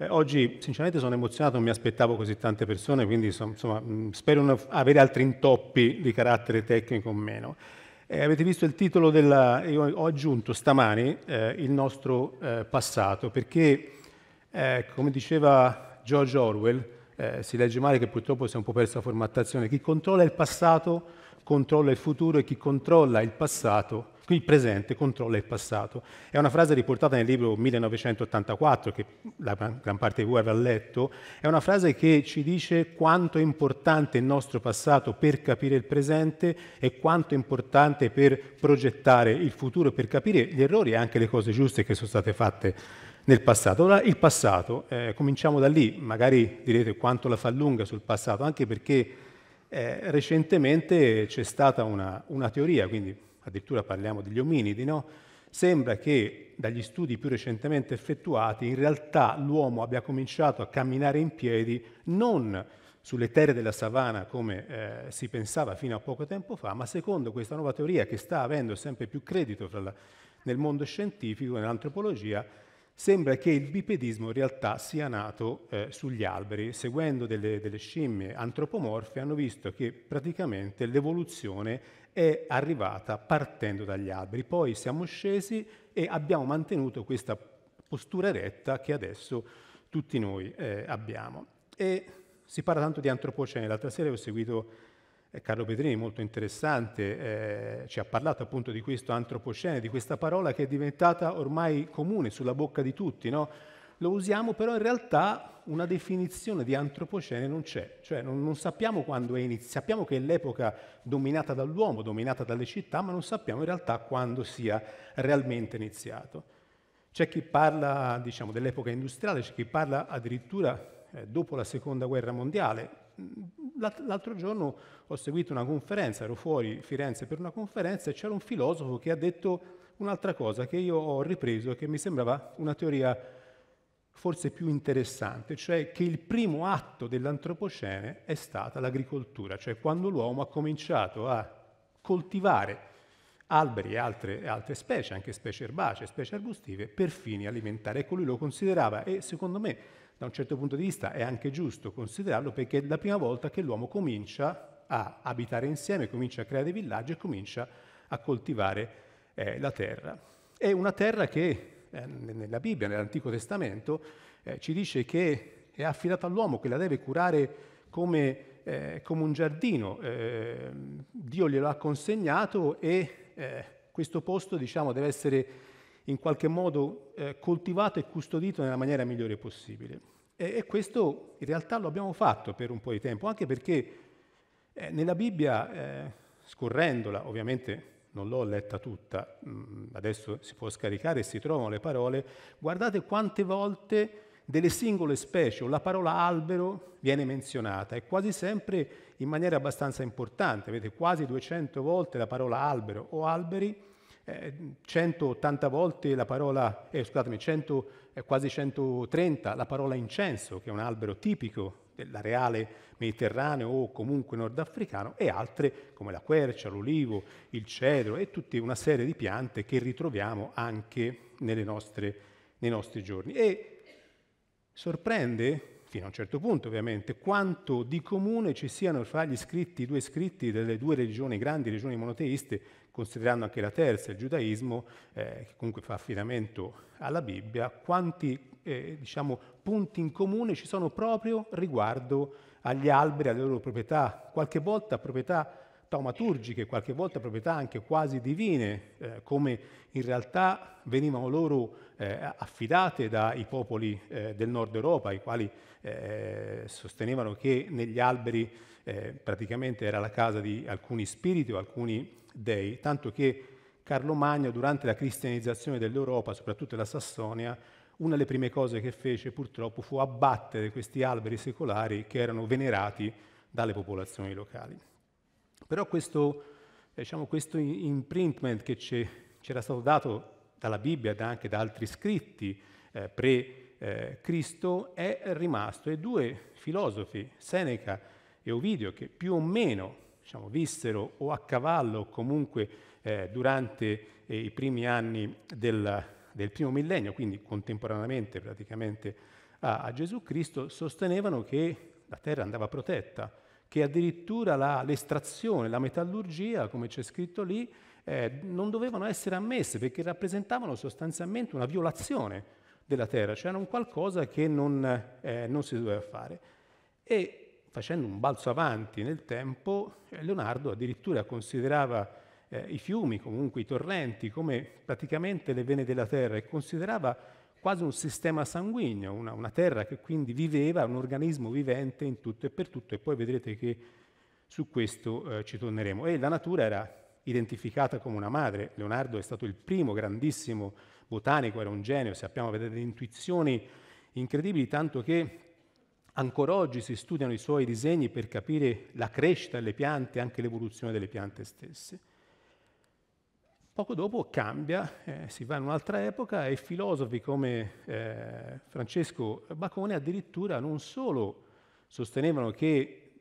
Eh, oggi sinceramente sono emozionato, non mi aspettavo così tante persone, quindi so, insomma, mm, spero non avere altri intoppi di carattere tecnico o meno. Eh, avete visto il titolo della... Io ho aggiunto stamani eh, il nostro eh, passato, perché eh, come diceva George Orwell, eh, si legge male che purtroppo si è un po' persa la formattazione, chi controlla il passato controlla il futuro e chi controlla il passato qui il presente controlla il passato. È una frase riportata nel libro 1984, che la gran parte di voi avrà letto, è una frase che ci dice quanto è importante il nostro passato per capire il presente e quanto è importante per progettare il futuro, per capire gli errori e anche le cose giuste che sono state fatte nel passato. Allora, il passato, eh, cominciamo da lì, magari direte quanto la fa lunga sul passato, anche perché eh, recentemente c'è stata una, una teoria, quindi addirittura parliamo degli ominidi, no? sembra che dagli studi più recentemente effettuati in realtà l'uomo abbia cominciato a camminare in piedi non sulle terre della savana come eh, si pensava fino a poco tempo fa, ma secondo questa nuova teoria che sta avendo sempre più credito la, nel mondo scientifico, nell'antropologia, sembra che il bipedismo in realtà sia nato eh, sugli alberi. Seguendo delle, delle scimmie antropomorfe hanno visto che praticamente l'evoluzione è arrivata partendo dagli alberi. Poi siamo scesi e abbiamo mantenuto questa postura eretta che adesso tutti noi eh, abbiamo. E si parla tanto di antropocene. L'altra sera ho seguito eh, Carlo Petrini, molto interessante, eh, ci ha parlato appunto di questo antropocene, di questa parola che è diventata ormai comune sulla bocca di tutti, no? lo usiamo, però in realtà una definizione di antropocene non c'è, cioè non, non sappiamo quando è iniziato, sappiamo che è l'epoca dominata dall'uomo, dominata dalle città, ma non sappiamo in realtà quando sia realmente iniziato. C'è chi parla diciamo, dell'epoca industriale, c'è chi parla addirittura eh, dopo la seconda guerra mondiale. Mm, l'altro giorno ho seguito una conferenza, ero fuori Firenze per una conferenza e c'era un filosofo che ha detto un'altra cosa che io ho ripreso e che mi sembrava una teoria forse più interessante, cioè che il primo atto dell'antropocene è stata l'agricoltura, cioè quando l'uomo ha cominciato a coltivare alberi e altre, altre specie, anche specie erbacee, specie arbustive, per fini alimentari. Ecco, lui lo considerava e secondo me da un certo punto di vista è anche giusto considerarlo perché è la prima volta che l'uomo comincia a abitare insieme, comincia a creare dei villaggi e comincia a coltivare eh, la terra. È una terra che eh, nella Bibbia, nell'Antico Testamento, eh, ci dice che è affidata all'uomo che la deve curare come, eh, come un giardino. Eh, Dio glielo ha consegnato e eh, questo posto diciamo, deve essere in qualche modo eh, coltivato e custodito nella maniera migliore possibile. E, e questo in realtà lo abbiamo fatto per un po' di tempo, anche perché nella Bibbia, scorrendola ovviamente non l'ho letta tutta, mm, adesso si può scaricare e si trovano le parole, guardate quante volte delle singole specie o la parola albero viene menzionata e quasi sempre in maniera abbastanza importante, avete quasi 200 volte la parola albero o alberi, eh, 180 volte la parola, eh, scusatemi, 100, eh, quasi 130 la parola incenso, che è un albero tipico l'areale mediterraneo o comunque nordafricano, e altre come la quercia, l'olivo, il cedro e tutta una serie di piante che ritroviamo anche nostre, nei nostri giorni. E sorprende, fino a un certo punto ovviamente, quanto di comune ci siano fra gli scritti, i due scritti delle due religioni, grandi regioni monoteiste, considerando anche la terza, il giudaismo, eh, che comunque fa affidamento alla Bibbia, quanti eh, diciamo, punti in comune ci sono proprio riguardo agli alberi, alle loro proprietà, qualche volta proprietà taumaturgiche, qualche volta proprietà anche quasi divine, eh, come in realtà venivano loro eh, affidate dai popoli eh, del nord Europa, i quali eh, sostenevano che negli alberi eh, praticamente era la casa di alcuni spiriti o alcuni dei, tanto che Carlo Magno durante la cristianizzazione dell'Europa, soprattutto della Sassonia, una delle prime cose che fece purtroppo fu abbattere questi alberi secolari che erano venerati dalle popolazioni locali. Però questo, diciamo, questo imprintment che c'era stato dato dalla Bibbia e anche da altri scritti eh, pre-Cristo eh, è rimasto e due filosofi, Seneca e Ovidio, che più o meno diciamo, vissero o a cavallo o comunque eh, durante eh, i primi anni del del primo millennio, quindi contemporaneamente praticamente a, a Gesù Cristo, sostenevano che la terra andava protetta, che addirittura la, l'estrazione, la metallurgia, come c'è scritto lì, eh, non dovevano essere ammesse perché rappresentavano sostanzialmente una violazione della terra, cioè era un qualcosa che non, eh, non si doveva fare. E facendo un balzo avanti nel tempo, eh, Leonardo addirittura considerava eh, i fiumi, comunque i torrenti, come praticamente le vene della terra e considerava quasi un sistema sanguigno, una, una terra che quindi viveva, un organismo vivente in tutto e per tutto e poi vedrete che su questo eh, ci torneremo. E la natura era identificata come una madre. Leonardo è stato il primo grandissimo botanico, era un genio, sappiamo avere delle intuizioni incredibili, tanto che ancora oggi si studiano i suoi disegni per capire la crescita delle piante e anche l'evoluzione delle piante stesse. Poco dopo cambia, eh, si va in un'altra epoca e filosofi come eh, Francesco Bacone addirittura non solo sostenevano che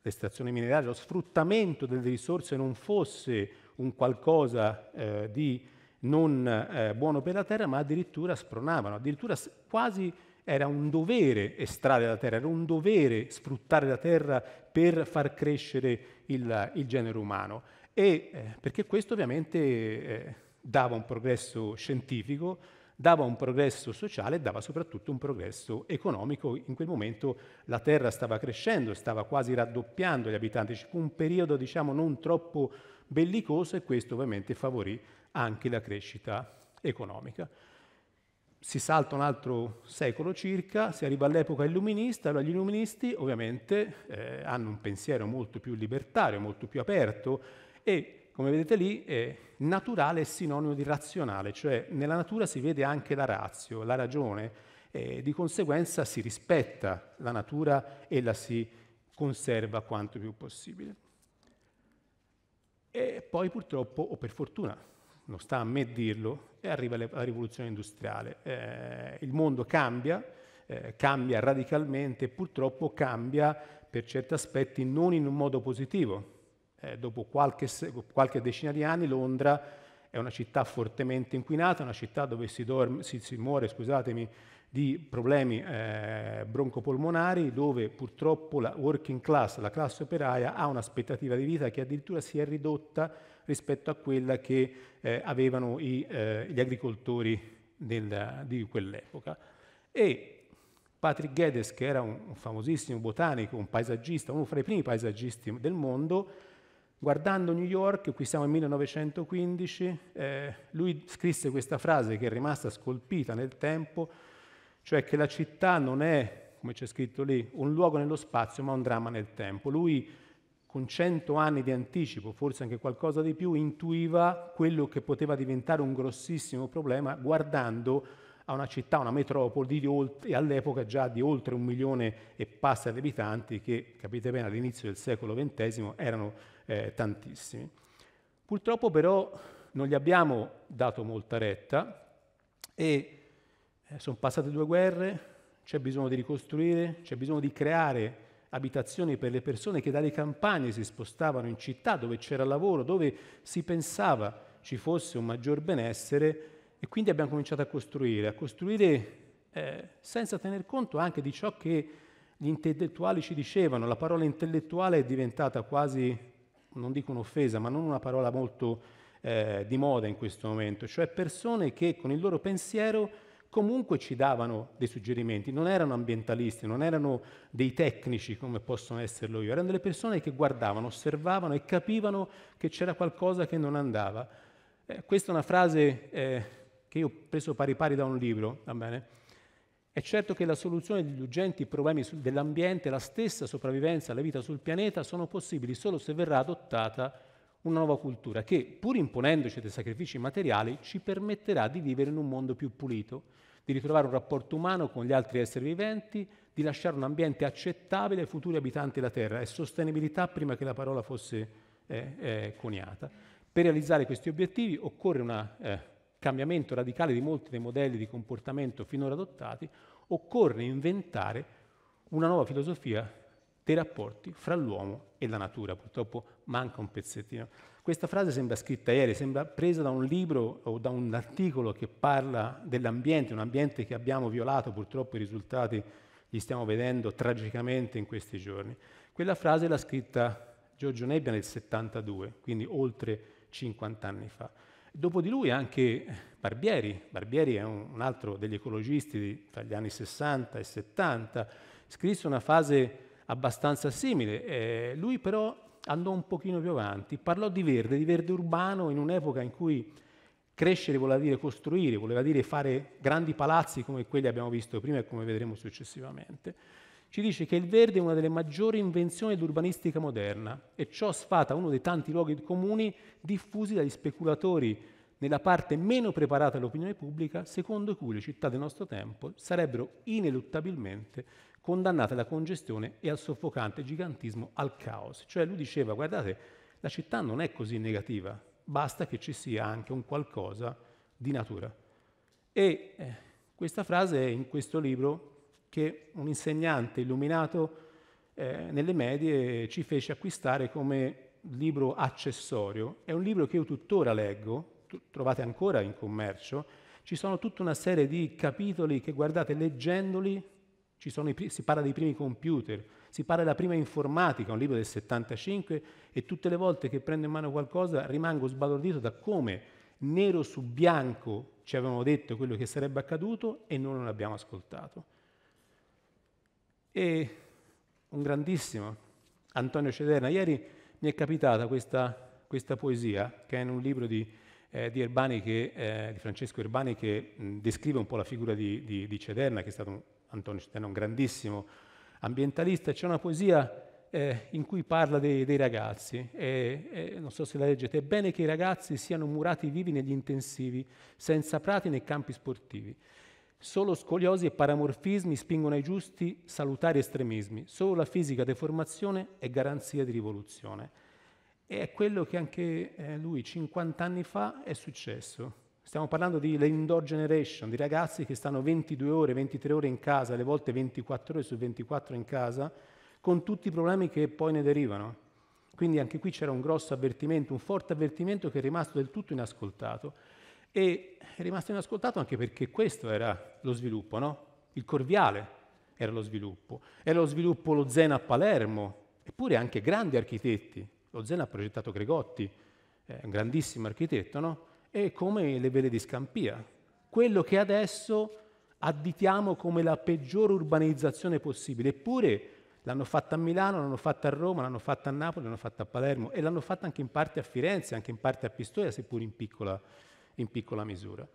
l'estrazione mineraria, lo sfruttamento delle risorse non fosse un qualcosa eh, di non eh, buono per la terra, ma addirittura spronavano, addirittura quasi era un dovere estrarre la terra, era un dovere sfruttare la terra per far crescere il, il genere umano. E, eh, perché questo ovviamente eh, dava un progresso scientifico, dava un progresso sociale, dava soprattutto un progresso economico. In quel momento la Terra stava crescendo, stava quasi raddoppiando gli abitanti, fu un periodo diciamo non troppo bellicoso e questo ovviamente favorì anche la crescita economica. Si salta un altro secolo circa, si arriva all'epoca illuminista, allora gli illuministi ovviamente eh, hanno un pensiero molto più libertario, molto più aperto, e come vedete lì, eh, naturale è sinonimo di razionale, cioè nella natura si vede anche la razio, la ragione, e di conseguenza si rispetta la natura e la si conserva quanto più possibile. E poi purtroppo, o per fortuna, non sta a me dirlo, arriva la rivoluzione industriale. Eh, il mondo cambia, eh, cambia radicalmente purtroppo cambia per certi aspetti non in un modo positivo, eh, dopo qualche, qualche, decina di anni Londra è una città fortemente inquinata, una città dove si, dorme, si, si muore di problemi eh, broncopolmonari, dove purtroppo la working class, la classe operaia, ha un'aspettativa di vita che addirittura si è ridotta rispetto a quella che eh, avevano i, eh, gli agricoltori del, di quell'epoca. E Patrick Geddes, che era un, famosissimo botanico, un paesaggista, uno fra i primi paesaggisti del mondo, Guardando New York, qui siamo nel 1915, eh, lui scrisse questa frase che è rimasta scolpita nel tempo, cioè che la città non è, come c'è scritto lì, un luogo nello spazio, ma un dramma nel tempo. Lui, con cento anni di anticipo, forse anche qualcosa di più, intuiva quello che poteva diventare un grossissimo problema guardando a una città, una metropoli oltre, all'epoca già di oltre un milione e passa di abitanti che, capite bene, all'inizio del secolo XX erano eh, tantissimi. Purtroppo però non gli abbiamo dato molta retta e eh, sono passate due guerre, c'è bisogno di ricostruire, c'è bisogno di creare abitazioni per le persone che dalle campagne si spostavano in città dove c'era lavoro, dove si pensava ci fosse un maggior benessere e quindi abbiamo cominciato a costruire, a costruire eh, senza tener conto anche di ciò che gli intellettuali ci dicevano, la parola intellettuale è diventata quasi non dico un'offesa, ma non una parola molto eh, di moda in questo momento, cioè persone che con il loro pensiero comunque ci davano dei suggerimenti, non erano ambientalisti, non erano dei tecnici come possono esserlo io, erano delle persone che guardavano, osservavano e capivano che c'era qualcosa che non andava. Eh, questa è una frase eh, che io ho preso pari pari da un libro, va bene? È certo che la soluzione degli urgenti problemi dell'ambiente la stessa sopravvivenza alla vita sul pianeta sono possibili solo se verrà adottata una nuova cultura che, pur imponendoci dei sacrifici materiali, ci permetterà di vivere in un mondo più pulito, di ritrovare un rapporto umano con gli altri esseri viventi, di lasciare un ambiente accettabile ai futuri abitanti della Terra. E sostenibilità prima che la parola fosse eh, eh, coniata. Per realizzare questi obiettivi occorre una eh, cambiamento radicale di molti dei modelli di comportamento finora adottati, occorre inventare una nuova filosofia dei rapporti fra l'uomo e la natura. Purtroppo manca un pezzettino. Questa frase sembra scritta ieri, sembra presa da un libro o da un articolo che parla dell'ambiente, un ambiente che abbiamo violato, purtroppo i risultati li stiamo vedendo tragicamente in questi giorni. Quella frase l'ha scritta Giorgio Nebbia nel 72, quindi oltre 50 anni fa. Dopo di lui anche Barbieri, Barbieri è un altro degli ecologisti tra gli anni 60 e 70, scrisse una fase abbastanza simile, eh, lui però andò un pochino più avanti, parlò di verde, di verde urbano in un'epoca in cui crescere voleva dire costruire, voleva dire fare grandi palazzi come quelli abbiamo visto prima e come vedremo successivamente ci dice che il verde è una delle maggiori invenzioni dell'urbanistica moderna e ciò sfata uno dei tanti luoghi comuni diffusi dagli speculatori nella parte meno preparata dell'opinione pubblica, secondo cui le città del nostro tempo sarebbero ineluttabilmente condannate alla congestione e al soffocante gigantismo, al caos. Cioè lui diceva, guardate, la città non è così negativa, basta che ci sia anche un qualcosa di natura. E eh, questa frase è in questo libro che un insegnante illuminato eh, nelle medie ci fece acquistare come libro accessorio. È un libro che io tuttora leggo, trovate ancora in commercio, ci sono tutta una serie di capitoli che guardate leggendoli, i, si parla dei primi computer, si parla della prima informatica, un libro del 75 e tutte le volte che prendo in mano qualcosa rimango sbalordito da come nero su bianco ci avevano detto quello che sarebbe accaduto e noi non l'abbiamo ascoltato. E un grandissimo, Antonio Cederna, ieri mi è capitata questa, questa poesia che è in un libro di, eh, di, che, eh, di Francesco Urbani che mh, mm, descrive un po' la figura di, di, di Cederna, che è stato un, Antonio Cederna, un grandissimo ambientalista. C'è una poesia eh, in cui parla dei, dei ragazzi, e, e, non so se la leggete, è bene che i ragazzi siano murati vivi negli intensivi, senza prati né campi sportivi. Solo scoliosi e paramorfismi spingono ai giusti salutari estremismi. Solo la fisica deformazione è garanzia di rivoluzione. E è quello che anche eh, lui 50 anni fa è successo. Stiamo parlando di indoor generation, di ragazzi che stanno 22 ore, 23 ore in casa, alle volte 24 ore su 24 in casa, con tutti i problemi che poi ne derivano. Quindi anche qui c'era un grosso avvertimento, un forte avvertimento che è rimasto del tutto inascoltato. E è rimasto inascoltato anche perché questo era lo sviluppo, no? Il Corviale era lo sviluppo, era lo sviluppo lo Zena a Palermo, eppure anche grandi architetti. Lo Zena ha progettato Gregotti, eh, un grandissimo architetto, no? E come le vele di Scampia, quello che adesso additiamo come la peggiore urbanizzazione possibile, eppure l'hanno fatta a Milano, l'hanno fatta a Roma, l'hanno fatta a Napoli, l'hanno fatta a Palermo e l'hanno fatta anche in parte a Firenze, anche in parte a Pistoia, seppur in piccola, in piccola misura.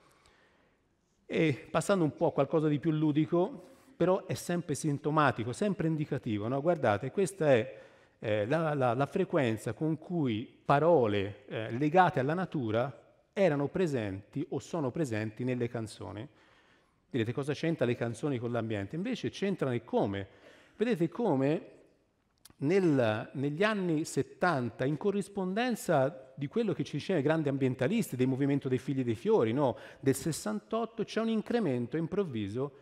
E passando un po' a qualcosa di più ludico, però è sempre sintomatico, sempre indicativo. No? Guardate, questa è eh, la, la, la, frequenza con cui parole eh, legate alla natura erano presenti o sono presenti nelle canzoni. Direte cosa c'entra le canzoni con l'ambiente? Invece c'entrano e come? Vedete come nel, negli anni 70, in corrispondenza di quello che ci dicevano i grandi ambientalisti, del movimento dei figli dei fiori, no? del 68, c'è un incremento improvviso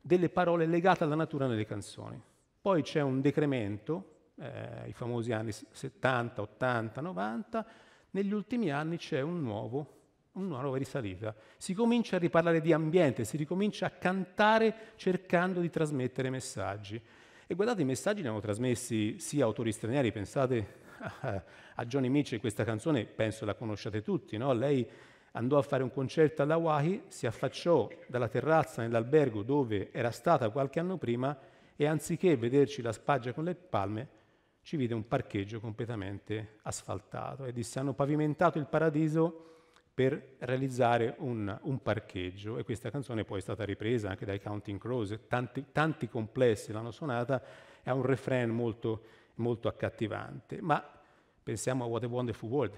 delle parole legate alla natura nelle canzoni. Poi c'è un decremento, eh, i famosi anni 70, 80, 90, negli ultimi anni c'è un nuovo, una nuova risalita. Si comincia a riparlare di ambiente, si ricomincia a cantare cercando di trasmettere messaggi. E guardate, i messaggi che hanno trasmessi sia autori stranieri, pensate a Johnny Mitchell, questa canzone penso la conosciate tutti, no? Lei andò a fare un concerto alla Wahi, si affacciò dalla terrazza nell'albergo dove era stata qualche anno prima e anziché vederci la spaggia con le palme, ci vide un parcheggio completamente asfaltato e disse hanno pavimentato il paradiso per realizzare un, un, parcheggio e questa canzone poi è stata ripresa anche dai Counting Crows, tanti, tanti complessi l'hanno suonata è un refrain molto, molto accattivante. Ma pensiamo a What a Wonderful World,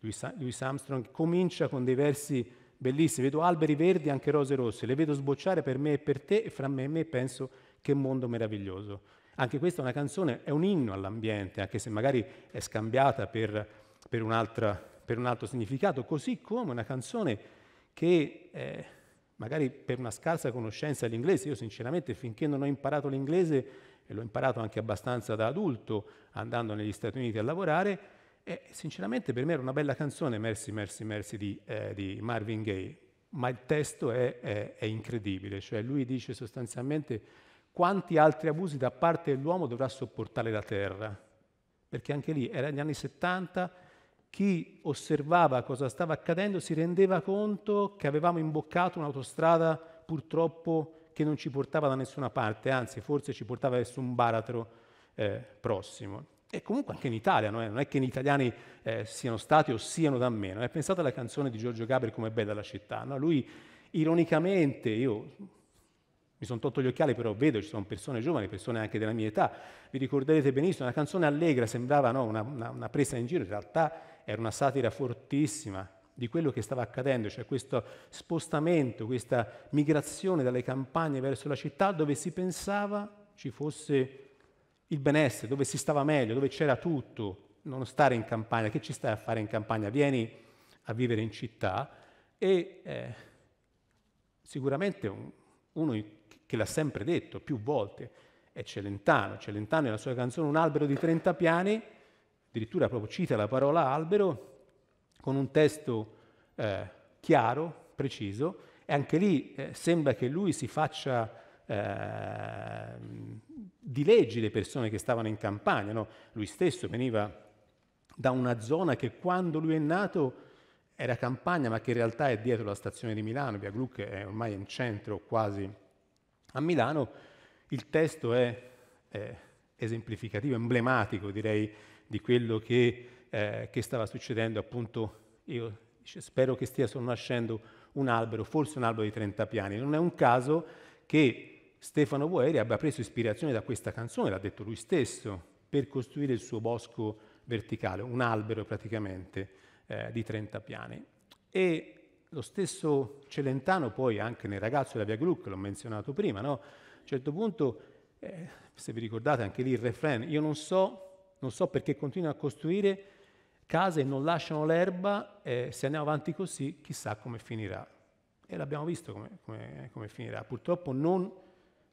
Louis, Louis Armstrong comincia con dei versi bellissimi, vedo alberi verdi, e anche rose rosse, le vedo sbocciare per me e per te e fra me e me penso che mondo meraviglioso. Anche questa è una canzone, è un inno all'ambiente, anche se magari è scambiata per, per un'altra per un altro significato, così come una canzone che eh, magari per una scarsa conoscenza dell'inglese, io sinceramente finché non ho imparato l'inglese, e l'ho imparato anche abbastanza da adulto, andando negli Stati Uniti a lavorare, e eh, sinceramente per me era una bella canzone, Mercy, Mercy, Mercy di, eh, di Marvin Gaye, ma il testo è, è, è incredibile, cioè lui dice sostanzialmente quanti altri abusi da parte dell'uomo dovrà sopportare la terra, perché anche lì era negli anni 70, chi osservava cosa stava accadendo si rendeva conto che avevamo imboccato un'autostrada purtroppo che non ci portava da nessuna parte, anzi forse ci portava verso un baratro eh, prossimo. E comunque anche in Italia, no? Eh, non è che gli italiani eh, siano stati o siano da meno. Eh, pensate alla canzone di Giorgio Gabriel come è bella la città. No? Lui ironicamente, io mi sono tolto gli occhiali, però vedo, ci sono persone giovani, persone anche della mia età, vi ricorderete benissimo, una canzone allegra sembrava no? una, una, una presa in giro, in realtà era una satira fortissima di quello che stava accadendo, cioè questo spostamento, questa migrazione dalle campagne verso la città dove si pensava ci fosse il benessere, dove si stava meglio, dove c'era tutto, non stare in campagna, che ci stai a fare in campagna? Vieni a vivere in città e eh, sicuramente uno che l'ha sempre detto più volte è Celentano, Celentano nella sua canzone Un albero di 30 piani addirittura proprio cita la parola albero con un testo eh, chiaro, preciso, e anche lì eh, sembra che lui si faccia eh, di leggi le persone che stavano in campagna. No? Lui stesso veniva da una zona che quando lui è nato era campagna, ma che in realtà è dietro la stazione di Milano, via Gluck è ormai in centro quasi a Milano. Il testo è esemplificativo, emblematico direi, di quello che, eh, che stava succedendo. Appunto, io spero che stia nascendo un albero, forse un albero di 30 piani. Non è un caso che Stefano Boeri abbia preso ispirazione da questa canzone, l'ha detto lui stesso, per costruire il suo bosco verticale, un albero praticamente eh, di 30 piani. E lo stesso Celentano poi anche nel ragazzo della Via Gluck, l'ho menzionato prima, no? a un certo punto, eh, se vi ricordate anche lì il refrain, io non so non so perché continuano a costruire case e non lasciano l'erba, eh, se andiamo avanti così chissà come finirà. E l'abbiamo visto come, come, come finirà. Purtroppo non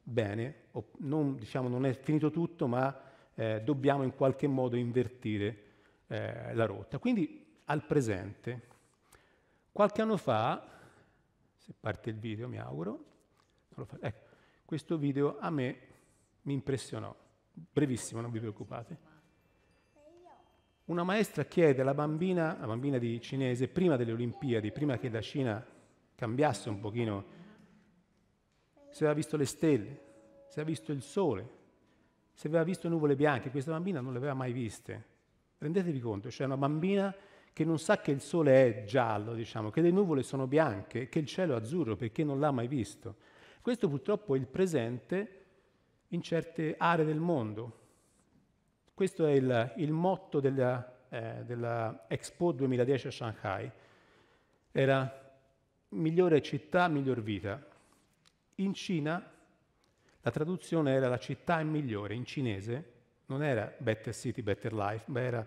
bene, non, diciamo, non è finito tutto, ma eh, dobbiamo in qualche modo invertire eh, la rotta. Quindi al presente, qualche anno fa, se parte il video mi auguro, ecco, questo video a me mi impressionò, brevissimo, non vi preoccupate una maestra chiede alla bambina, la bambina di cinese, prima delle Olimpiadi, prima che la Cina cambiasse un pochino, se aveva visto le stelle, se aveva visto il sole, se aveva visto nuvole bianche, questa bambina non le aveva mai viste. Rendetevi conto, cioè una bambina che non sa che il sole è giallo, diciamo, che le nuvole sono bianche, che il cielo è azzurro perché non l'ha mai visto. Questo purtroppo è il presente in certe aree del mondo, questo è il, il motto della, eh, della, Expo 2010 a Shanghai. Era migliore città, miglior vita. In Cina la traduzione era la città è migliore, in cinese non era better city, better life, ma era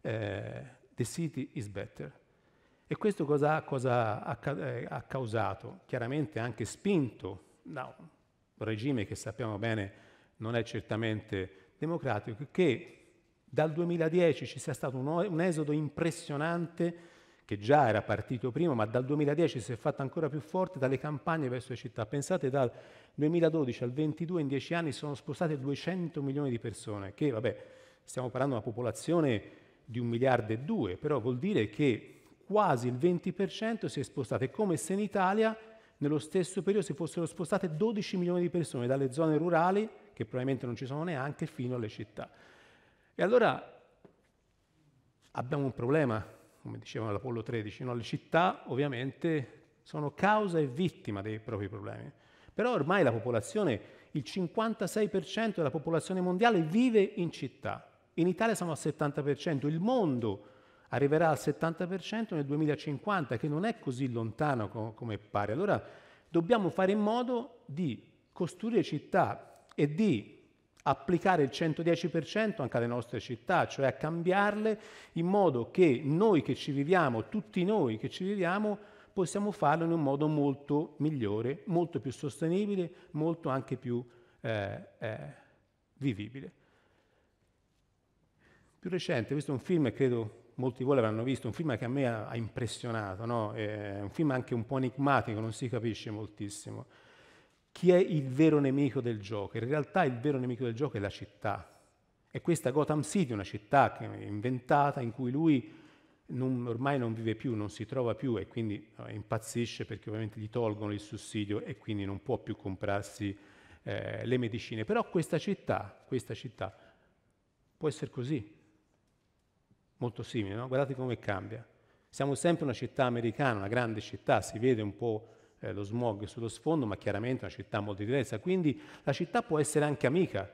eh, the city is better. E questo cosa, cosa ha, eh, ha, causato? Chiaramente anche spinto da un regime che sappiamo bene non è certamente democratico che dal 2010 ci sia stato un esodo impressionante che già era partito prima, ma dal 2010 si è fatto ancora più forte dalle campagne verso le città. Pensate dal 2012 al 2022, in dieci anni sono spostate 200 milioni di persone, che vabbè, stiamo parlando di una popolazione di un miliardo e due, però vuol dire che quasi il 20% si è spostato. È come se in Italia nello stesso periodo si fossero spostate 12 milioni di persone dalle zone rurali che probabilmente non ci sono neanche, fino alle città. E allora abbiamo un problema, come diceva l'Apollo 13, no? le città ovviamente sono causa e vittima dei propri problemi. Però ormai la popolazione, il 56% della popolazione mondiale vive in città. In Italia siamo al 70%, il mondo arriverà al 70% nel 2050, che non è così lontano co- come pare. Allora dobbiamo fare in modo di costruire città e di applicare il 110% anche alle nostre città, cioè a cambiarle in modo che noi che ci viviamo, tutti noi che ci viviamo, possiamo farlo in un modo molto migliore, molto più sostenibile, molto anche più eh, eh, vivibile. Più recente, questo è un film, credo molti di voi l'avranno visto, un film che a me ha, impressionato, no? è un film anche un po' enigmatico, non si capisce moltissimo chi è il vero nemico del gioco. In realtà il vero nemico del gioco è la città. E questa Gotham City, una città inventata in cui lui non, ormai non vive più, non si trova più e quindi eh, impazzisce perché ovviamente gli tolgono il sussidio e quindi non può più comprarsi eh, le medicine. Però questa città, questa città può essere così, molto simile, no? guardate come cambia. Siamo sempre una città americana, una grande città, si vede un po' eh, lo smog sullo sfondo, ma chiaramente è una città molto diversa. Quindi la città può essere anche amica.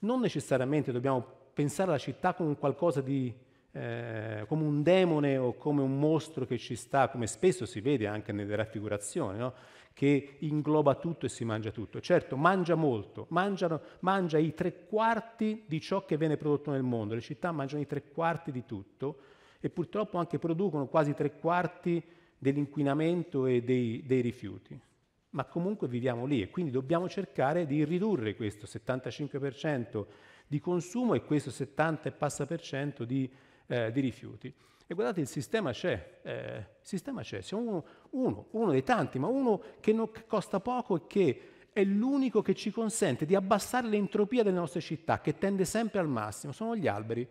Non necessariamente dobbiamo pensare alla città come qualcosa di eh, come un demone o come un mostro che ci sta, come spesso si vede anche nelle raffigurazioni, no? che ingloba tutto e si mangia tutto. Certo, mangia molto, mangiano, mangia i tre quarti di ciò che viene prodotto nel mondo, le città mangiano i tre quarti di tutto e purtroppo anche producono quasi tre quarti dell'inquinamento e dei, dei rifiuti ma comunque viviamo lì e quindi dobbiamo cercare di ridurre questo 75% di consumo e questo 70 e passa per cento di, eh, di rifiuti. E guardate, il sistema c'è, eh, il sistema c'è, siamo uno, uno, uno, dei tanti, ma uno che, non, che costa poco e che è l'unico che ci consente di abbassare l'entropia delle nostre città, che tende sempre al massimo, sono gli alberi.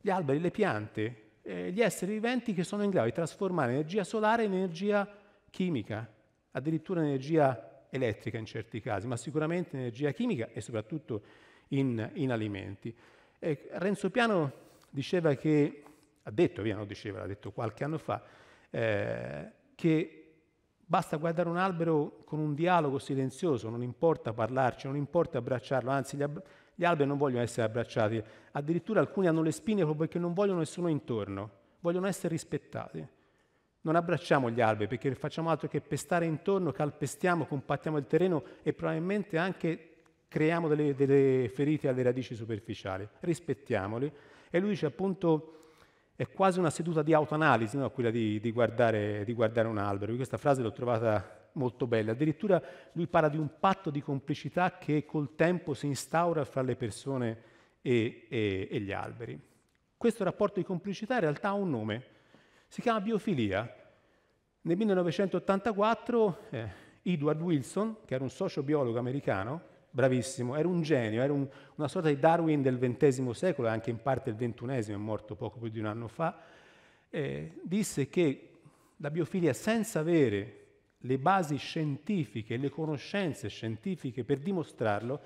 Gli alberi, le piante, eh, gli esseri viventi che sono in grado di trasformare energia solare in energia chimica, addirittura energia elettrica in certi casi, ma sicuramente energia chimica e soprattutto in, in alimenti. E eh, Renzo Piano diceva che, ha detto, via, non diceva, l'ha detto qualche anno fa, eh, che Basta guardare un albero con un dialogo silenzioso, non importa parlarci, non importa abbracciarlo, anzi gli, ab- gli alberi non vogliono essere abbracciati, addirittura alcuni hanno le spine proprio perché non vogliono nessuno intorno, vogliono essere rispettati. Non abbracciamo gli alberi perché facciamo altro che pestare intorno, calpestiamo, compattiamo il terreno e probabilmente anche creiamo delle, delle ferite alle radici superficiali. Rispettiamoli. E lui dice appunto è quasi una seduta di autoanalisi, no? quella di, di, guardare, di, guardare, un albero. Io questa frase l'ho trovata molto belle. Addirittura lui parla di un patto di complicità che col tempo si instaura fra le persone e, e, e gli alberi. Questo rapporto di complicità in realtà ha un nome, si chiama biofilia. Nel 1984 eh, Edward Wilson, che era un sociobiologo americano, bravissimo, era un genio, era un, una sorta di Darwin del XX secolo, anche in parte del XXI, è morto poco più di un anno fa, eh, disse che la biofilia senza avere le basi scientifiche, le conoscenze scientifiche per dimostrarlo,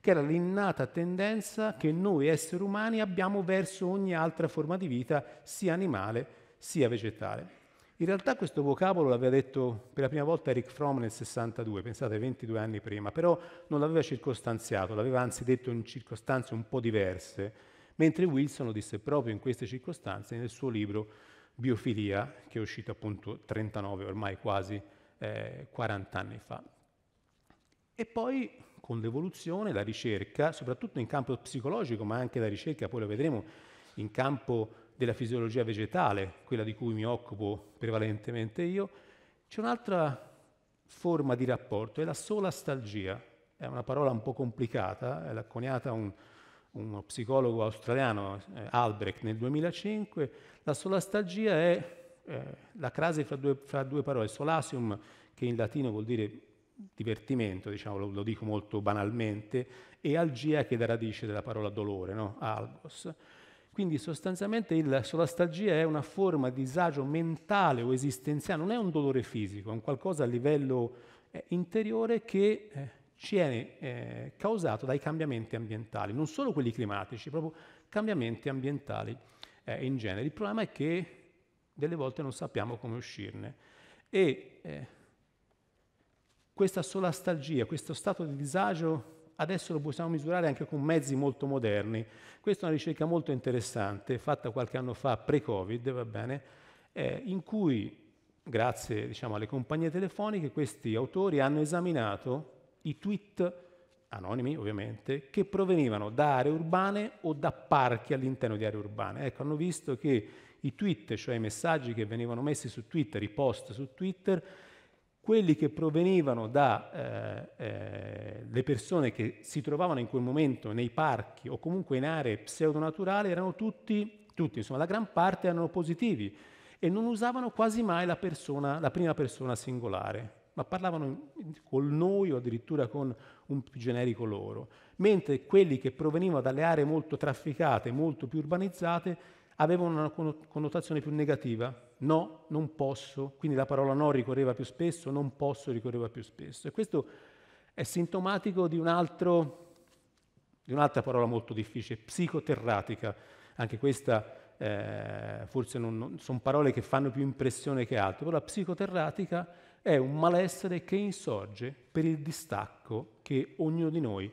che era l'innata tendenza che noi esseri umani abbiamo verso ogni altra forma di vita, sia animale sia vegetale. In realtà questo vocabolo l'aveva detto per la prima volta Eric Fromm nel 62, pensate 22 anni prima, però non l'aveva circostanziato, l'aveva anzi detto in circostanze un po' diverse, mentre Wilson lo disse proprio in queste circostanze nel suo libro Biofilia, che è uscito appunto 39 ormai quasi eh, 40 anni fa. E poi con l'evoluzione, la ricerca, soprattutto in campo psicologico, ma anche la ricerca, poi lo vedremo, in campo della fisiologia vegetale, quella di cui mi occupo prevalentemente io, c'è un'altra forma di rapporto, è la solastalgia. È una parola un po' complicata, l'ha coniata un, uno psicologo australiano, eh, Albrecht, nel 2005. La solastalgia è eh, la crasi fra due, fra due parole, solasium, che in latino vuol dire divertimento, diciamo, lo, lo, dico molto banalmente, e algia che è la radice della parola dolore, no? algos. Quindi sostanzialmente il solastalgia è una forma di disagio mentale o esistenziale, non è un dolore fisico, è un qualcosa a livello eh, interiore che eh, ci è eh, causato dai cambiamenti ambientali, non solo quelli climatici, proprio cambiamenti ambientali eh, in genere. Il problema è che delle volte non sappiamo come uscirne. E eh, questa solastalgia, questo stato di disagio Adesso lo possiamo misurare anche con mezzi molto moderni. Questa è una ricerca molto interessante, fatta qualche anno fa, pre-Covid, va bene, eh, in cui, grazie diciamo, alle compagnie telefoniche, questi autori hanno esaminato i tweet, anonimi ovviamente, che provenivano da aree urbane o da parchi all'interno di aree urbane. Ecco, hanno visto che i tweet, cioè i messaggi che venivano messi su Twitter, i post su Twitter, quelli che provenivano dalle eh, eh, persone che si trovavano in quel momento nei parchi o comunque in aree pseudonaturali erano tutti, tutti insomma la gran parte erano positivi e non usavano quasi mai la, persona, la prima persona singolare, ma parlavano con noi o addirittura con un più generico loro, mentre quelli che provenivano dalle aree molto trafficate, molto più urbanizzate, aveva una connotazione più negativa. No, non posso. Quindi la parola no ricorreva più spesso, non posso ricorreva più spesso. E questo è sintomatico di, un altro, di un'altra parola molto difficile, psicoterratica. Anche questa eh, forse non, non, sono parole che fanno più impressione che altro, però la psicoterratica è un malessere che insorge per il distacco che ognuno di noi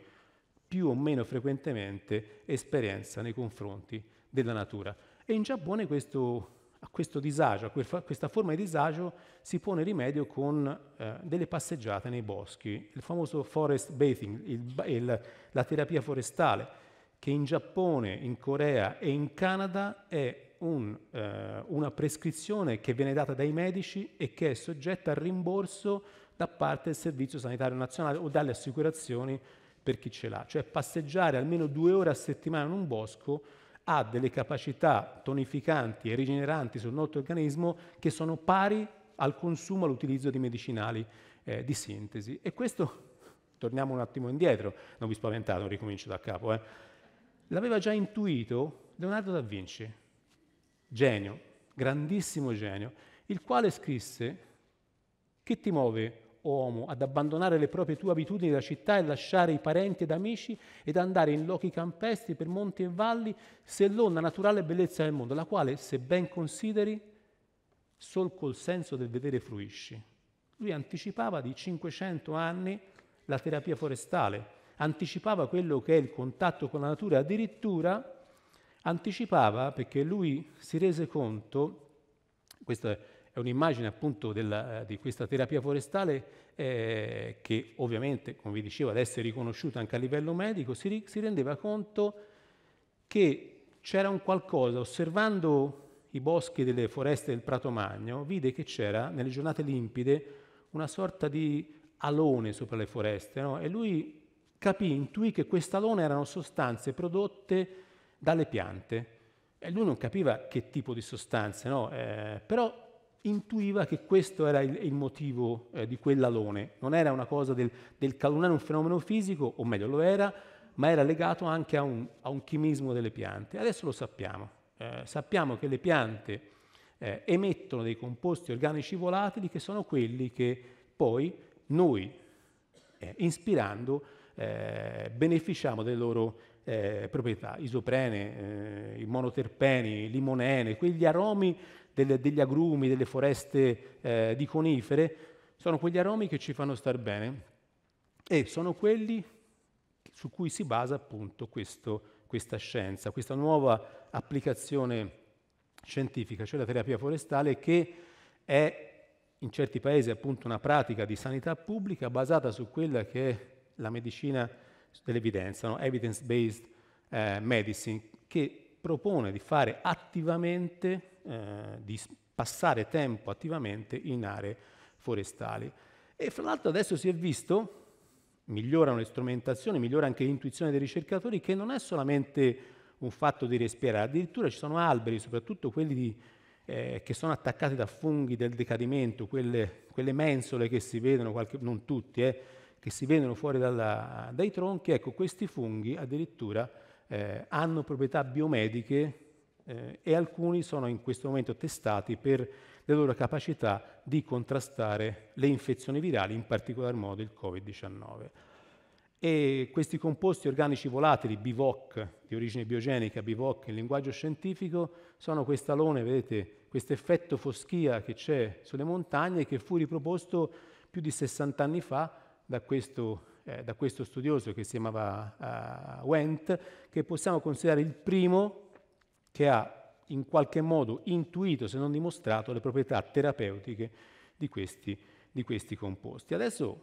più o meno frequentemente esperienza nei confronti della natura. E in Giappone questo, a questo disagio, a questa forma di disagio, si pone rimedio con eh, delle passeggiate nei boschi, il famoso forest bathing, il, il, la terapia forestale, che in Giappone, in Corea e in Canada è un, eh, una prescrizione che viene data dai medici e che è soggetta al rimborso da parte del Servizio Sanitario Nazionale o dalle assicurazioni per chi ce l'ha. Cioè passeggiare almeno due ore a settimana in un bosco ha delle capacità tonificanti e rigeneranti sul nostro organismo che sono pari al consumo, all'utilizzo di medicinali eh, di sintesi. E questo, torniamo un attimo indietro, non vi spaventate, non ricomincio da capo, eh. l'aveva già intuito Leonardo da Vinci, genio, grandissimo genio, il quale scrisse che ti muove uomo, ad abbandonare le proprie tue abitudini da città e lasciare i parenti ed amici ed andare in lochi campestri per monti e valli, se l'on la naturale bellezza del mondo, la quale, se ben consideri, sol col senso del vedere fruisci. Lui anticipava di 500 anni la terapia forestale, anticipava quello che è il contatto con la natura, addirittura anticipava, perché lui si rese conto, questo è è un'immagine appunto della, eh, di questa terapia forestale eh, che ovviamente, come vi dicevo, ad essere riconosciuta anche a livello medico, si, si rendeva conto che c'era un qualcosa, osservando i boschi delle foreste del Prato Magno, vide che c'era nelle giornate limpide una sorta di alone sopra le foreste no? e lui capì, intuì che quest'alone erano sostanze prodotte dalle piante e lui non capiva che tipo di sostanze, no? eh, però intuiva che questo era il, il motivo eh, di quell'alone, non era una cosa del, del calore, un fenomeno fisico, o meglio lo era, ma era legato anche a un, a un chimismo delle piante. Adesso lo sappiamo, eh, sappiamo che le piante eh, emettono dei composti organici volatili che sono quelli che poi noi, eh, inspirando, eh, beneficiamo delle loro eh, proprietà, isoprene, eh, monoterpeni, limonene, quegli aromi delle, degli agrumi, delle foreste eh, di conifere, sono quegli aromi che ci fanno star bene e sono quelli su cui si basa appunto questo, questa scienza, questa nuova applicazione scientifica, cioè la terapia forestale, che è in certi paesi appunto una pratica di sanità pubblica basata su quella che è la medicina dell'evidenza, no? evidence-based eh, medicine, che propone di fare attivamente eh, di passare tempo attivamente in aree forestali. E fra l'altro adesso si è visto, migliorano le strumentazioni, migliora anche l'intuizione dei ricercatori, che non è solamente un fatto di respirare, addirittura ci sono alberi, soprattutto quelli di, eh, che sono attaccati da funghi del decadimento, quelle, quelle mensole che si vedono, qualche, non tutti, eh, che si vedono fuori dalla, dai tronchi, ecco questi funghi addirittura eh, hanno proprietà biomediche eh, e alcuni sono in questo momento testati per le loro capacità di contrastare le infezioni virali, in particolar modo il Covid-19. E questi composti organici volatili, BIVOC, di origine biogenica, BIVOC in linguaggio scientifico, sono quest'alone, vedete, questo effetto foschia che c'è sulle montagne che fu riproposto più di 60 anni fa da questo, eh, da questo studioso che si chiamava uh, Wendt, che possiamo considerare il primo che ha in qualche modo intuito, se non dimostrato, le proprietà terapeutiche di questi, di questi composti. Adesso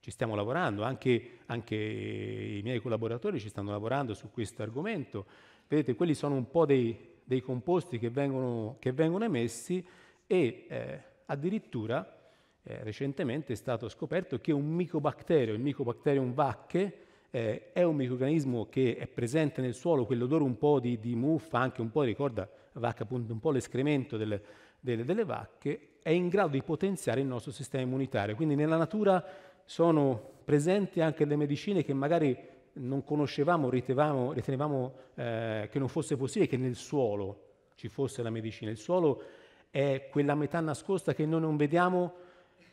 ci stiamo lavorando, anche, anche, i miei collaboratori ci stanno lavorando su questo argomento. Vedete, quelli sono un po' dei, dei composti che vengono, che vengono, emessi e eh, addirittura eh, recentemente è stato scoperto che un micobatterio, il micobacterium vacche, eh, è un microorganismo che è presente nel suolo, quell'odore un po' di, di muffa, anche un po' ricorda vacca, appunto, un po' l'escremento delle, delle, delle vacche, è in grado di potenziare il nostro sistema immunitario. Quindi nella natura sono presenti anche le medicine che magari non conoscevamo, ritevamo, ritenevamo eh, che non fosse possibile che nel suolo ci fosse la medicina. Il suolo è quella metà nascosta che noi non vediamo,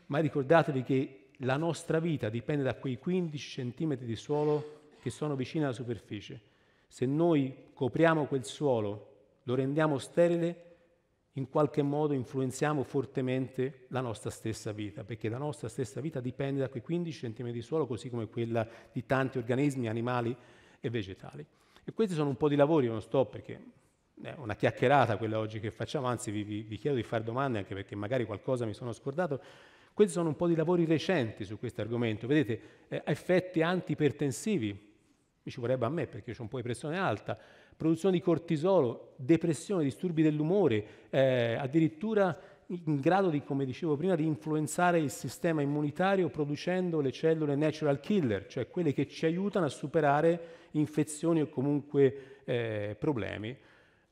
ma ricordatevi che la nostra vita dipende da quei 15 centimetri di suolo che sono vicini alla superficie. Se noi copriamo quel suolo, lo rendiamo sterile, in qualche modo influenziamo fortemente la nostra stessa vita, perché la nostra stessa vita dipende da quei 15 centimetri di suolo, così come quella di tanti organismi, animali e vegetali. E questi sono un po' di lavori, non sto perché è una chiacchierata quella oggi che facciamo, anzi vi, vi chiedo di fare domande anche perché magari qualcosa mi sono scordato, questi sono un po' di lavori recenti su questo argomento, vedete, eh, effetti antipertensivi, mi ci vorrebbe a me perché ho un po' di pressione alta, produzione di cortisolo, depressione, disturbi dell'umore, eh, addirittura in grado di, come dicevo prima, di influenzare il sistema immunitario producendo le cellule natural killer, cioè quelle che ci aiutano a superare infezioni o comunque eh, problemi.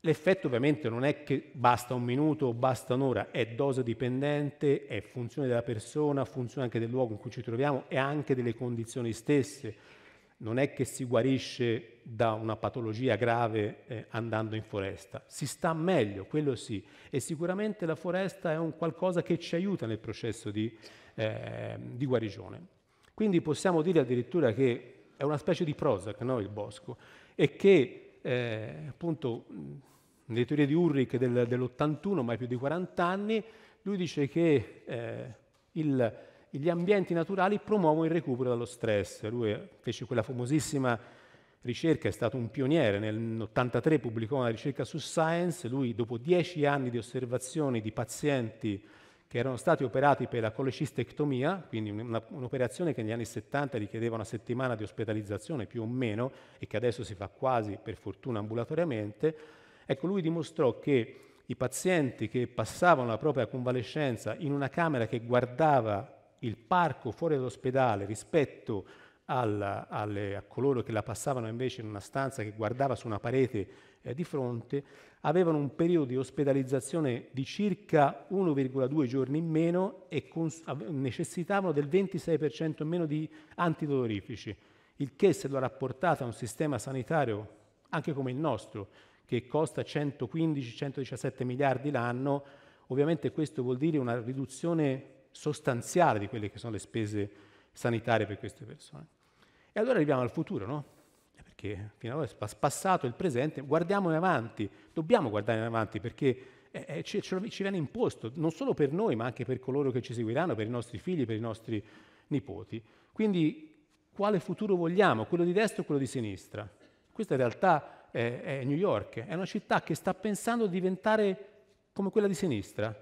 L'effetto ovviamente non è che basta un minuto o basta un'ora, è dose dipendente, è funzione della persona, funzione anche del luogo in cui ci troviamo e anche delle condizioni stesse. Non è che si guarisce da una patologia grave eh, andando in foresta, si sta meglio, quello sì, e sicuramente la foresta è un qualcosa che ci aiuta nel processo di, eh, di guarigione. Quindi possiamo dire addirittura che è una specie di Prozac, no, il bosco, e che eh, appunto nelle teorie di Ulrich del, dell'81, mai più di 40 anni, lui dice che eh, il, gli ambienti naturali promuovono il recupero dallo stress. Lui eh, fece quella famosissima ricerca, è stato un pioniere, nell'83 pubblicò una ricerca su Science, lui dopo dieci anni di osservazioni di pazienti che erano stati operati per la colecistectomia, quindi un'operazione che negli anni 70 richiedeva una settimana di ospedalizzazione più o meno e che adesso si fa quasi, per fortuna, ambulatoriamente, Ecco, lui dimostrò che i pazienti che passavano la propria convalescenza in una camera che guardava il parco fuori dall'ospedale rispetto alla, alle, a coloro che la passavano invece in una stanza che guardava su una parete eh, di fronte, avevano un periodo di ospedalizzazione di circa 1,2 giorni in meno e cons- necessitavano del 26% in meno di antidolorifici, il che se lo ha rapportato a un sistema sanitario anche come il nostro, che costa 115-117 miliardi l'anno, ovviamente questo vuol dire una riduzione sostanziale di quelle che sono le spese sanitarie per queste persone. E allora arriviamo al futuro, no? Perché fino ad ora è passato il presente, guardiamo in avanti, dobbiamo guardare in avanti perché eh, eh, ci, viene imposto, non solo per noi, ma anche per coloro che ci seguiranno, per i nostri figli, per i nostri nipoti. Quindi quale futuro vogliamo? Quello di destra o quello di sinistra? Questa in realtà è, è New York, è una città che sta pensando di diventare come quella di sinistra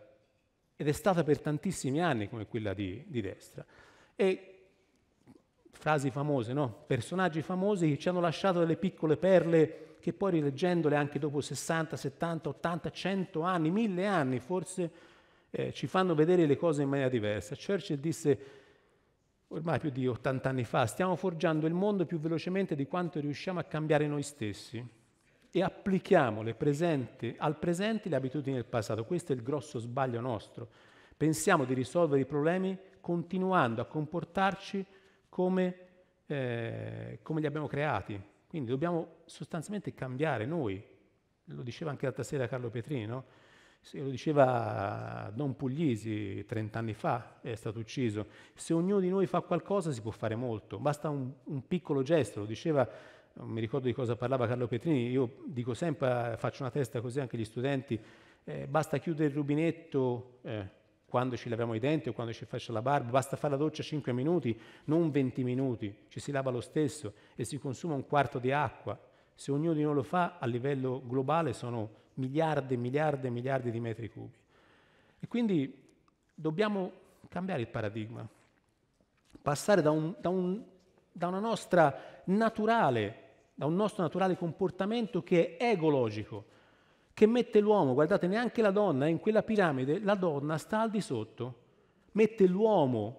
ed è stata per tantissimi anni come quella di, di destra. E frasi famose, no? personaggi famosi che ci hanno lasciato delle piccole perle che poi rileggendole anche dopo 60, 70, 80, 100 anni, 1000 anni forse eh, ci fanno vedere le cose in maniera diversa. Churchill disse ormai più di 80 anni fa, stiamo forgiando il mondo più velocemente di quanto riusciamo a cambiare noi stessi e applichiamo presenti, al presente le abitudini del passato. Questo è il grosso sbaglio nostro. Pensiamo di risolvere i problemi continuando a comportarci come, eh, come li abbiamo creati. Quindi dobbiamo sostanzialmente cambiare noi. Lo diceva anche l'altra sera Carlo Petrini, no? Se lo diceva Don Puglisi 30 anni fa, è stato ucciso. Se ognuno di noi fa qualcosa si può fare molto, basta un, un piccolo gesto, lo diceva non mi ricordo di cosa parlava Carlo Petrini, io dico sempre, faccio una testa così anche agli studenti, eh, basta chiudere il rubinetto eh, quando ci laviamo i denti o quando ci faccia la barba, basta fare la doccia 5 minuti, non 20 minuti, ci si lava lo stesso e si consuma un quarto di acqua. Se ognuno di noi lo fa a livello globale sono miliardi e miliardi e miliardi di metri cubi. E quindi dobbiamo cambiare il paradigma, passare da, un, da, un, da una nostra naturale da un nostro naturale comportamento che è egologico, che mette l'uomo, guardate neanche la donna, eh, in quella piramide la donna sta al di sotto, mette l'uomo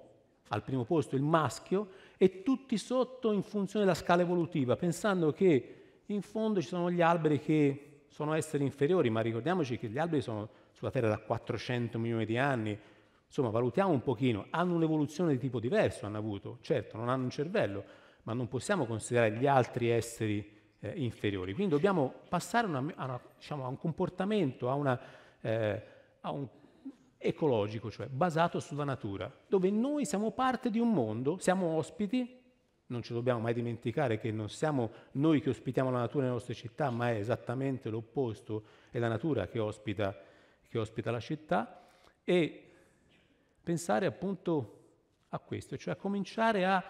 al primo posto, il maschio, e tutti sotto in funzione della scala evolutiva, pensando che in fondo ci sono gli alberi che sono esseri inferiori, ma ricordiamoci che gli alberi sono sulla Terra da 400 milioni di anni, insomma valutiamo un pochino, hanno un'evoluzione di tipo diverso, hanno avuto, certo non hanno un cervello, ma non possiamo considerare gli altri esseri eh, inferiori. Quindi dobbiamo passare una, a, una, diciamo, a, un comportamento, a, una, eh, a un ecologico, cioè basato sulla natura, dove noi siamo parte di un mondo, siamo ospiti, non ci dobbiamo mai dimenticare che non siamo noi che ospitiamo la natura nelle nostre città, ma è esattamente l'opposto, è la natura che ospita, che ospita la città, e pensare appunto a questo, cioè a cominciare a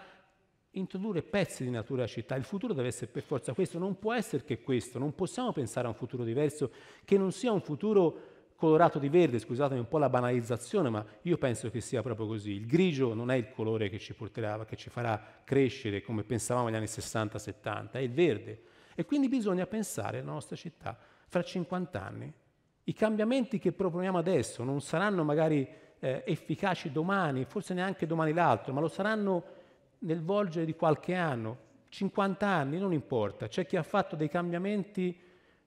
introdurre pezzi di natura a città. Il futuro deve essere per forza questo, non può essere che questo, non possiamo pensare a un futuro diverso che non sia un futuro colorato di verde, scusatemi un po' la banalizzazione, ma io penso che sia proprio così. Il grigio non è il colore che ci porterà, che ci farà crescere come pensavamo negli anni 60-70, è il verde. E quindi bisogna pensare alla nostra città fra 50 anni. I cambiamenti che proponiamo adesso non saranno magari eh, efficaci domani, forse neanche domani l'altro, ma lo saranno nel volgere di qualche anno, 50 anni, non importa, c'è chi ha fatto dei cambiamenti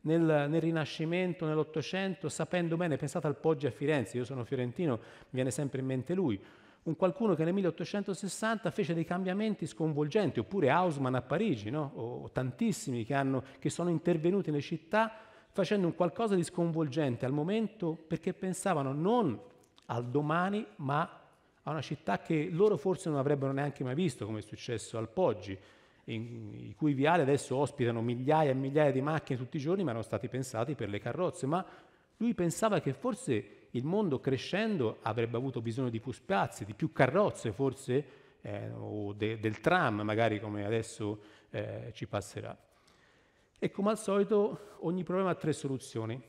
nel, nel Rinascimento, nell'Ottocento, sapendo bene, pensate al Poggi a Firenze, io sono fiorentino, mi viene sempre in mente lui, un qualcuno che nel 1860 fece dei cambiamenti sconvolgenti, oppure Hausmann a Parigi, no? o, o, tantissimi che, hanno, che sono intervenuti nelle città facendo un qualcosa di sconvolgente al momento perché pensavano non al domani ma a una città che loro forse non avrebbero neanche mai visto, come è successo al Poggi, in, i cui viali adesso ospitano migliaia e migliaia di macchine tutti i giorni, ma erano stati pensati per le carrozze. Ma lui pensava che forse il mondo crescendo avrebbe avuto bisogno di più spazi, di più carrozze forse, eh, o de, del tram magari come adesso eh, ci passerà. E come al solito ogni problema ha tre soluzioni.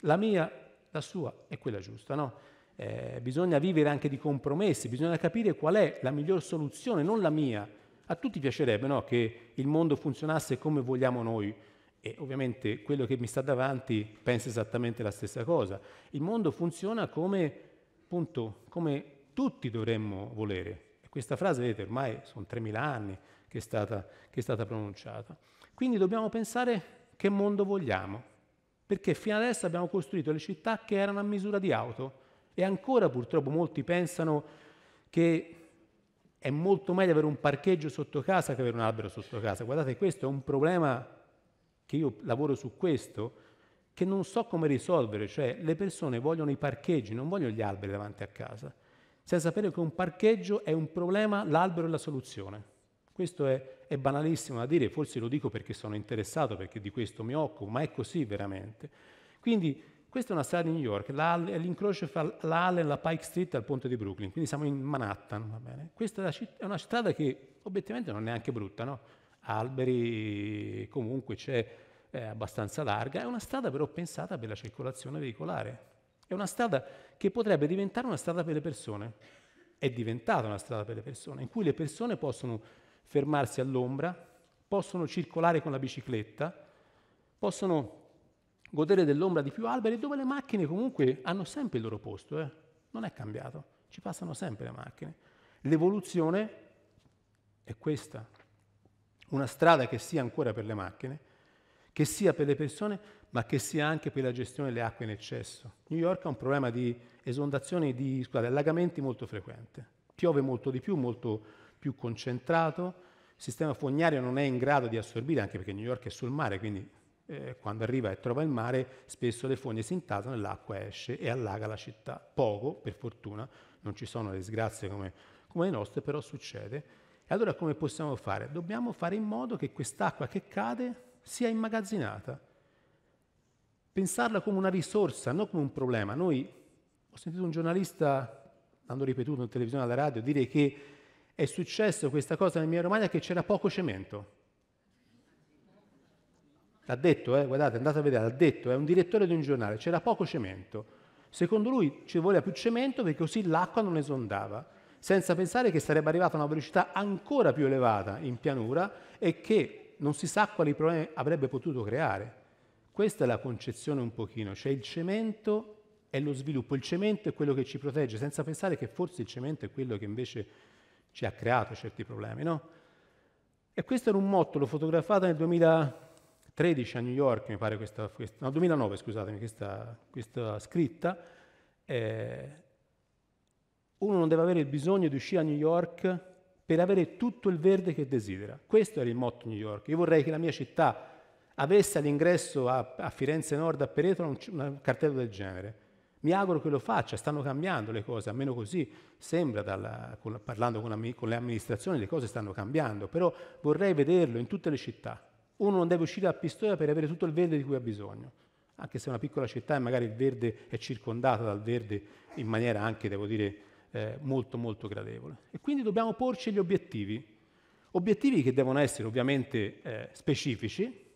La mia, la sua e quella giusta, no? eh, bisogna vivere anche di compromessi, bisogna capire qual è la miglior soluzione, non la mia. A tutti piacerebbe no, che il mondo funzionasse come vogliamo noi e ovviamente quello che mi sta davanti pensa esattamente la stessa cosa. Il mondo funziona come, appunto, come tutti dovremmo volere. E questa frase, vedete, ormai sono 3.000 anni che è stata, che è stata pronunciata. Quindi dobbiamo pensare che mondo vogliamo, perché fino adesso abbiamo costruito le città che erano a misura di auto e ancora purtroppo molti pensano che è molto meglio avere un parcheggio sotto casa che avere un albero sotto casa. Guardate, questo è un problema che io lavoro su questo, che non so come risolvere, cioè le persone vogliono i parcheggi, non vogliono gli alberi davanti a casa, senza sapere che un parcheggio è un problema, l'albero è la soluzione. Questo è, è banalissimo da dire, forse lo dico perché sono interessato, perché di questo mi occupo, ma è così veramente. Quindi questa è una strada di New York, è l'incrocio fra l'Allen e la Pike Street al ponte di Brooklyn, quindi siamo in Manhattan, Questa è una strada che obiettivamente non è neanche brutta, no? alberi, comunque c'è è abbastanza larga, è una strada però pensata per la circolazione veicolare, è una strada che potrebbe diventare una strada per le persone, è diventata una strada per le persone, in cui le persone possono fermarsi all'ombra, possono circolare con la bicicletta, possono godere dell'ombra di più alberi, dove le macchine comunque hanno sempre il loro posto, eh? non è cambiato, ci passano sempre le macchine. L'evoluzione è questa, una strada che sia ancora per le macchine, che sia per le persone, ma che sia anche per la gestione delle acque in eccesso. New York ha un problema di esondazioni, di scusate, allagamenti molto frequente, piove molto di più, molto più concentrato, il sistema fognario non è in grado di assorbire, anche perché New York è sul mare, quindi eh, quando arriva e trova il mare, spesso le fogne si intasano e l'acqua esce e allaga la città. Poco, per fortuna, non ci sono disgrazie come, come le nostre, però succede. E allora come possiamo fare? Dobbiamo fare in modo che quest'acqua che cade sia immagazzinata. Pensarla come una risorsa, non come un problema. Noi, ho sentito un giornalista, l'hanno ripetuto in televisione alla radio, dire che è successo questa cosa nel mia Romagna che c'era poco cemento l'ha detto, eh, guardate, andate a vedere, l'ha detto, è un direttore di un giornale, c'era poco cemento. Secondo lui ci voleva più cemento perché così l'acqua non esondava, senza pensare che sarebbe arrivata a una velocità ancora più elevata in pianura e che non si sa quali problemi avrebbe potuto creare. Questa è la concezione un pochino, cioè il cemento è lo sviluppo, il cemento è quello che ci protegge, senza pensare che forse il cemento è quello che invece ci ha creato certi problemi, no? E questo era un motto, l'ho fotografato nel 2000 13 a New York, mi pare questa, questa no, 2009 scusatemi, questa, questa scritta, eh, uno non deve avere il bisogno di uscire a New York per avere tutto il verde che desidera. Questo era il motto New York. Io vorrei che la mia città avesse all'ingresso a, a Firenze Nord, a Peretola, un, un cartello del genere. Mi auguro che lo faccia, stanno cambiando le cose, almeno così sembra, dalla, con, parlando con, con le amministrazioni, le cose stanno cambiando, però vorrei vederlo in tutte le città uno non deve uscire da Pistoia per avere tutto il verde di cui ha bisogno, anche se è una piccola città e magari il verde è circondato dal verde in maniera anche, devo dire, eh, molto molto gradevole. E quindi dobbiamo porci gli obiettivi, obiettivi che devono essere ovviamente eh, specifici,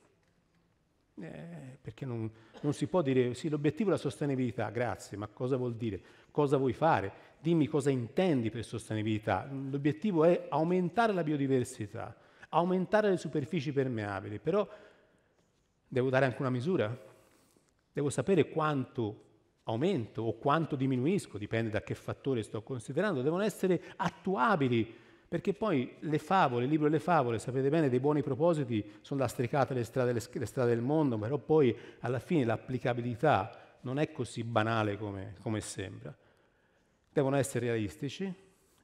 eh, perché non, non, si può dire sì, l'obiettivo è la sostenibilità, grazie, ma cosa vuol dire? Cosa vuoi fare? Dimmi cosa intendi per sostenibilità. L'obiettivo è aumentare la biodiversità aumentare le superfici permeabili, però devo dare anche una misura, devo sapere quanto aumento o quanto diminuisco, dipende da che fattore sto considerando, devono essere attuabili, perché poi le favole, il libro delle favole, sapete bene, dei buoni propositi sono lastricate le strade, le strade del mondo, però poi alla fine l'applicabilità non è così banale come, come sembra. Devono essere realistici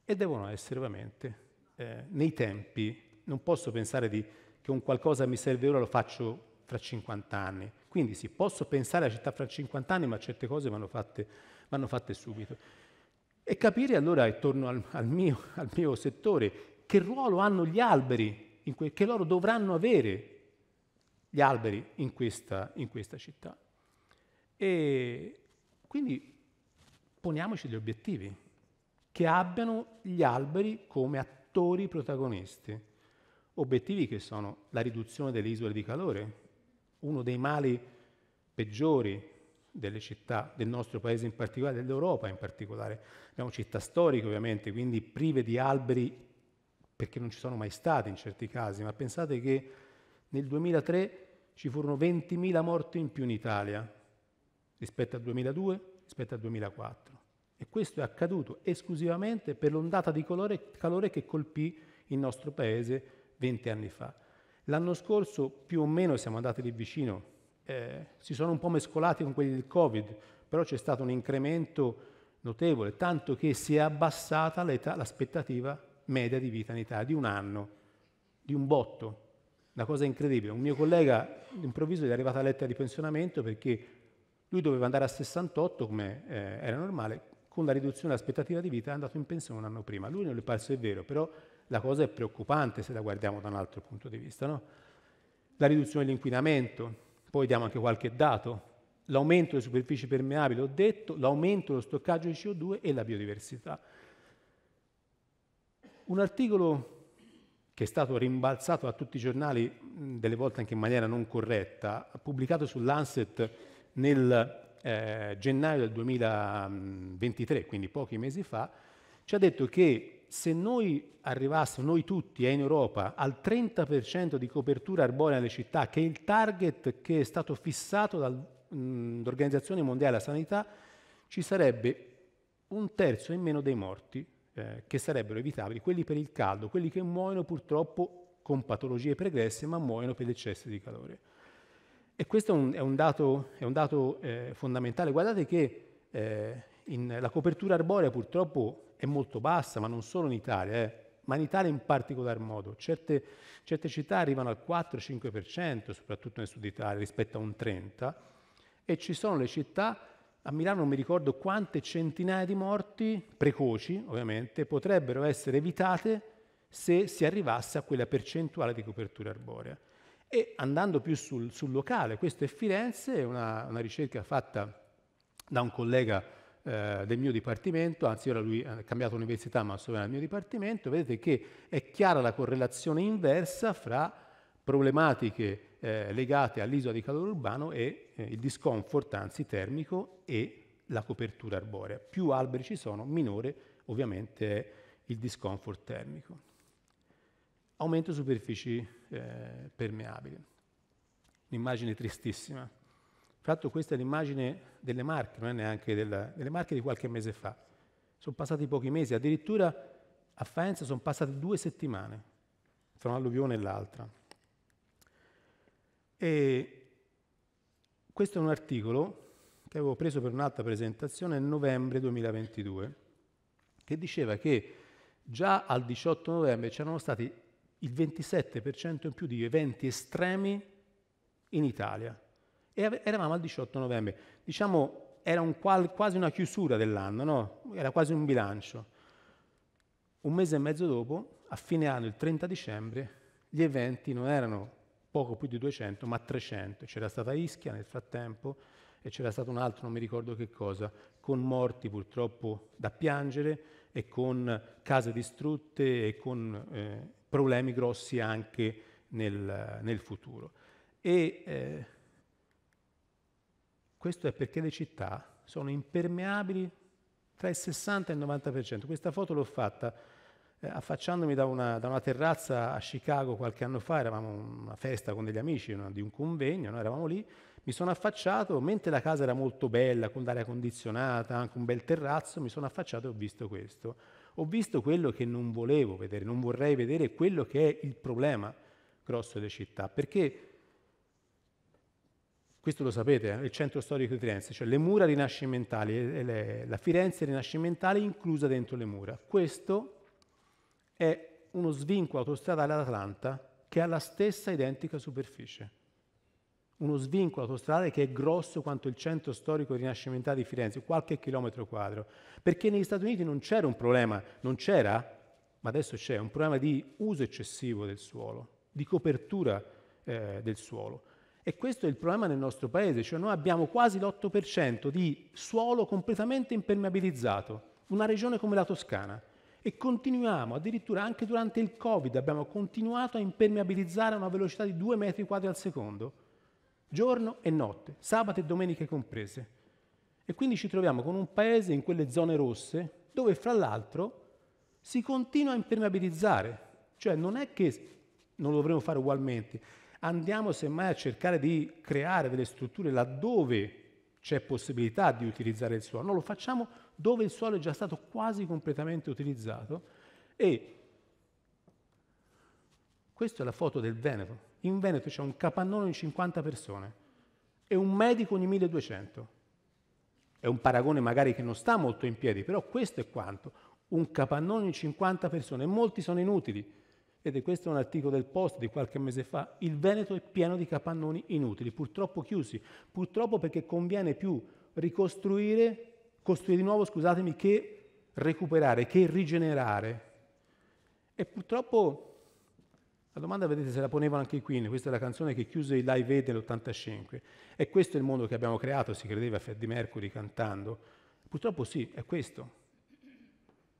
e devono essere ovviamente eh, nei tempi non posso pensare di, che un qualcosa mi serve ora lo faccio fra 50 anni. Quindi sì, posso pensare alla città fra 50 anni, ma certe cose vanno fatte, vanno fatte subito. E capire allora, e torno al, al, mio, al, mio, settore, che ruolo hanno gli alberi, que- che loro dovranno avere gli alberi in questa, in questa città. E quindi poniamoci degli obiettivi che abbiano gli alberi come attori protagonisti obiettivi che sono la riduzione delle isole di calore, uno dei mali peggiori delle città, del nostro paese in particolare, dell'Europa in particolare. Abbiamo città storiche ovviamente, quindi prive di alberi perché non ci sono mai stati in certi casi, ma pensate che nel 2003 ci furono 20.000 morti in più in Italia rispetto al 2002, rispetto al 2004. E questo è accaduto esclusivamente per l'ondata di calore che colpì il nostro paese 20 anni fa. L'anno scorso più o meno siamo andati lì vicino, eh, si sono un po' mescolati con quelli del Covid, però c'è stato un incremento notevole, tanto che si è abbassata l'età, l'aspettativa media di vita in Italia di un anno, di un botto. Una cosa incredibile. Un mio collega improvviso gli è arrivata la lettera di pensionamento perché lui doveva andare a 68 come eh, era normale, con la riduzione dell'aspettativa di vita è andato in pensione un anno prima. Lui non le parso è vero, però la cosa è preoccupante se la guardiamo da un altro punto di vista. No? La riduzione dell'inquinamento, poi diamo anche qualche dato, l'aumento delle superfici permeabili, ho detto, l'aumento dello stoccaggio di CO2 e la biodiversità. Un articolo che è stato rimbalzato a tutti i giornali, delle volte anche in maniera non corretta, pubblicato su Lancet nel eh, gennaio del 2023, quindi pochi mesi fa, ci ha detto che se noi arrivassimo, noi tutti, eh, in Europa, al 30% di copertura arborea nelle città, che è il target che è stato fissato dall'Organizzazione Mondiale della Sanità, ci sarebbe un terzo in meno dei morti eh, che sarebbero evitabili, quelli per il caldo, quelli che muoiono purtroppo con patologie pregresse, ma muoiono per l'eccesso di calore. E questo è un, è un dato, è un dato eh, fondamentale. Guardate che eh, in, la copertura arborea purtroppo è molto bassa, ma non solo in Italia, eh. ma in Italia in particolar modo. Certe, certe città arrivano al 4-5%, soprattutto nel sud Italia, rispetto a un 30%, e ci sono le città, a Milano non mi ricordo quante centinaia di morti, precoci ovviamente, potrebbero essere evitate se si arrivasse a quella percentuale di copertura arborea. E andando più sul, sul locale, questo è Firenze, è una, una ricerca fatta da un collega eh, del mio dipartimento, anzi ora lui ha cambiato università ma solo nel mio dipartimento, vedete che è chiara la correlazione inversa fra problematiche eh, legate all'isola di calore urbano e eh, il discomfort, anzi termico, e la copertura arborea. Più alberi ci sono, minore ovviamente è il discomfort termico. Aumento superfici eh, permeabili. Un'immagine tristissima. Tra questa è l'immagine delle marche, non è neanche della, delle marche di qualche mese fa. Sono passati pochi mesi, addirittura a Faenza sono passate due settimane, tra un'alluvione e l'altra. E questo è un articolo che avevo preso per un'altra presentazione nel novembre 2022, che diceva che già al 18 novembre c'erano stati il 27% in più di eventi estremi in Italia e eravamo al 18 novembre. Diciamo, era un qual, quasi una chiusura dell'anno, no? era quasi un bilancio. Un mese e mezzo dopo, a fine anno, il 30 dicembre, gli eventi non erano poco più di 200, ma 300. C'era stata Ischia nel frattempo e c'era stato un altro, non mi ricordo che cosa, con morti purtroppo da piangere e con case distrutte e con eh, problemi grossi anche nel, nel futuro. E, eh, questo è perché le città sono impermeabili tra il 60 e il 90%. Questa foto l'ho fatta eh, affacciandomi da una, da una, terrazza a Chicago qualche anno fa, eravamo a una festa con degli amici una, di un convegno, noi eravamo lì, mi sono affacciato, mentre la casa era molto bella, con l'aria condizionata, anche un bel terrazzo, mi sono affacciato e ho visto questo. Ho visto quello che non volevo vedere, non vorrei vedere, quello che è il problema grosso delle città, perché questo lo sapete, eh? il centro storico di Firenze, cioè le mura rinascimentali, la Firenze rinascimentale inclusa dentro le mura. Questo è uno svinco autostradale ad Atlanta che ha la stessa identica superficie. Uno svinco autostradale che è grosso quanto il centro storico rinascimentale di Firenze, qualche chilometro quadro. Perché negli Stati Uniti non c'era un problema, non c'era, ma adesso c'è, un problema di uso eccessivo del suolo, di copertura eh, del suolo. E questo è il problema nel nostro paese, cioè noi abbiamo quasi l'8% di suolo completamente impermeabilizzato, una regione come la Toscana. E continuiamo, addirittura anche durante il Covid abbiamo continuato a impermeabilizzare a una velocità di 2 metri quadri al secondo, giorno e notte, sabato e domeniche comprese. E quindi ci troviamo con un paese in quelle zone rosse dove fra l'altro si continua a impermeabilizzare. Cioè non è che non lo dovremmo fare ugualmente, andiamo semmai a cercare di creare delle strutture laddove c'è possibilità di utilizzare il suolo, no, lo facciamo dove il suolo è già stato quasi completamente utilizzato e questa è la foto del Veneto. In Veneto c'è un capannone di 50 persone e un medico ogni 1200. È un paragone magari che non sta molto in piedi, però questo è quanto. Un capannone di 50 persone, molti sono inutili, questo è un articolo del Post di qualche mese fa, il Veneto è pieno di capannoni inutili, purtroppo chiusi, purtroppo perché conviene più ricostruire, costruire di nuovo, scusatemi, che recuperare, che rigenerare. E purtroppo la domanda, vedete, se la ponevano anche i Queen, questa è la canzone che chiuse i Live Aid nell'85, e questo è il mondo che abbiamo creato, si credeva Freddie Mercury cantando. Purtroppo sì, è questo.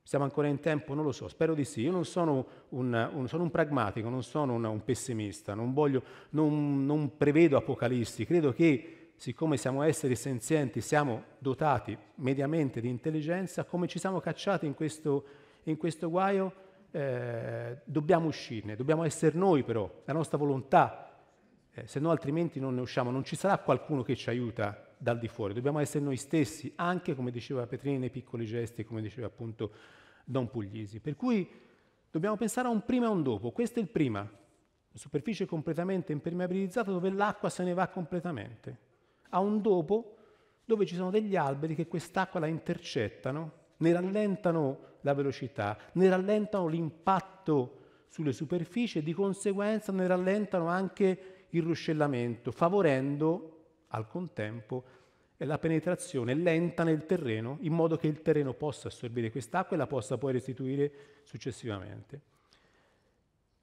Siamo ancora in tempo? Non lo so, spero di sì. Io non sono un, un, sono un pragmatico, non sono un, un pessimista, non, voglio, non, non prevedo apocalissi. Credo che siccome siamo esseri senzienti, siamo dotati mediamente di intelligenza, come ci siamo cacciati in questo, in questo guaio, eh, dobbiamo uscirne, dobbiamo essere noi però, la nostra volontà, eh, se no altrimenti non ne usciamo, non ci sarà qualcuno che ci aiuta dal di fuori, dobbiamo essere noi stessi, anche come diceva Petrini nei piccoli gesti, come diceva appunto Don Puglisi. Per cui dobbiamo pensare a un prima e a un dopo. Questo è il prima, una superficie completamente impermeabilizzata dove l'acqua se ne va completamente. A un dopo dove ci sono degli alberi che quest'acqua la intercettano, ne rallentano la velocità, ne rallentano l'impatto sulle superfici e di conseguenza ne rallentano anche il ruscellamento, favorendo al contempo la penetrazione lenta nel terreno in modo che il terreno possa assorbire quest'acqua e la possa poi restituire successivamente.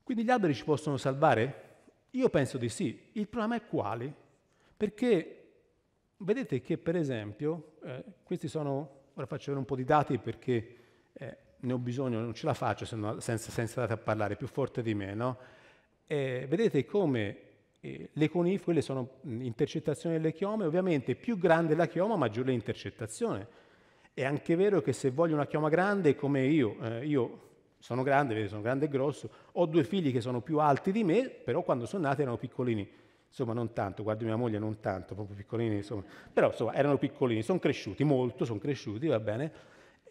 Quindi gli alberi ci possono salvare? Io penso di sì. Il problema è quale? Perché vedete che per esempio, eh, questi sono, ora faccio vedere un po' di dati perché eh, ne ho bisogno, non ce la faccio se no, senza, senza dati a parlare, più forte di me, no? eh, vedete come eh, le conifere sono intercettazioni delle chiome, ovviamente più grande la chioma maggiore l'intercettazione. È anche vero che se voglio una chioma grande come io, eh, io sono grande, vedete, sono grande e grosso, ho due figli che sono più alti di me, però quando sono nati erano piccolini, insomma non tanto, guardi mia moglie non tanto, proprio piccolini, insomma. però insomma erano piccolini, sono cresciuti molto, sono cresciuti, va bene,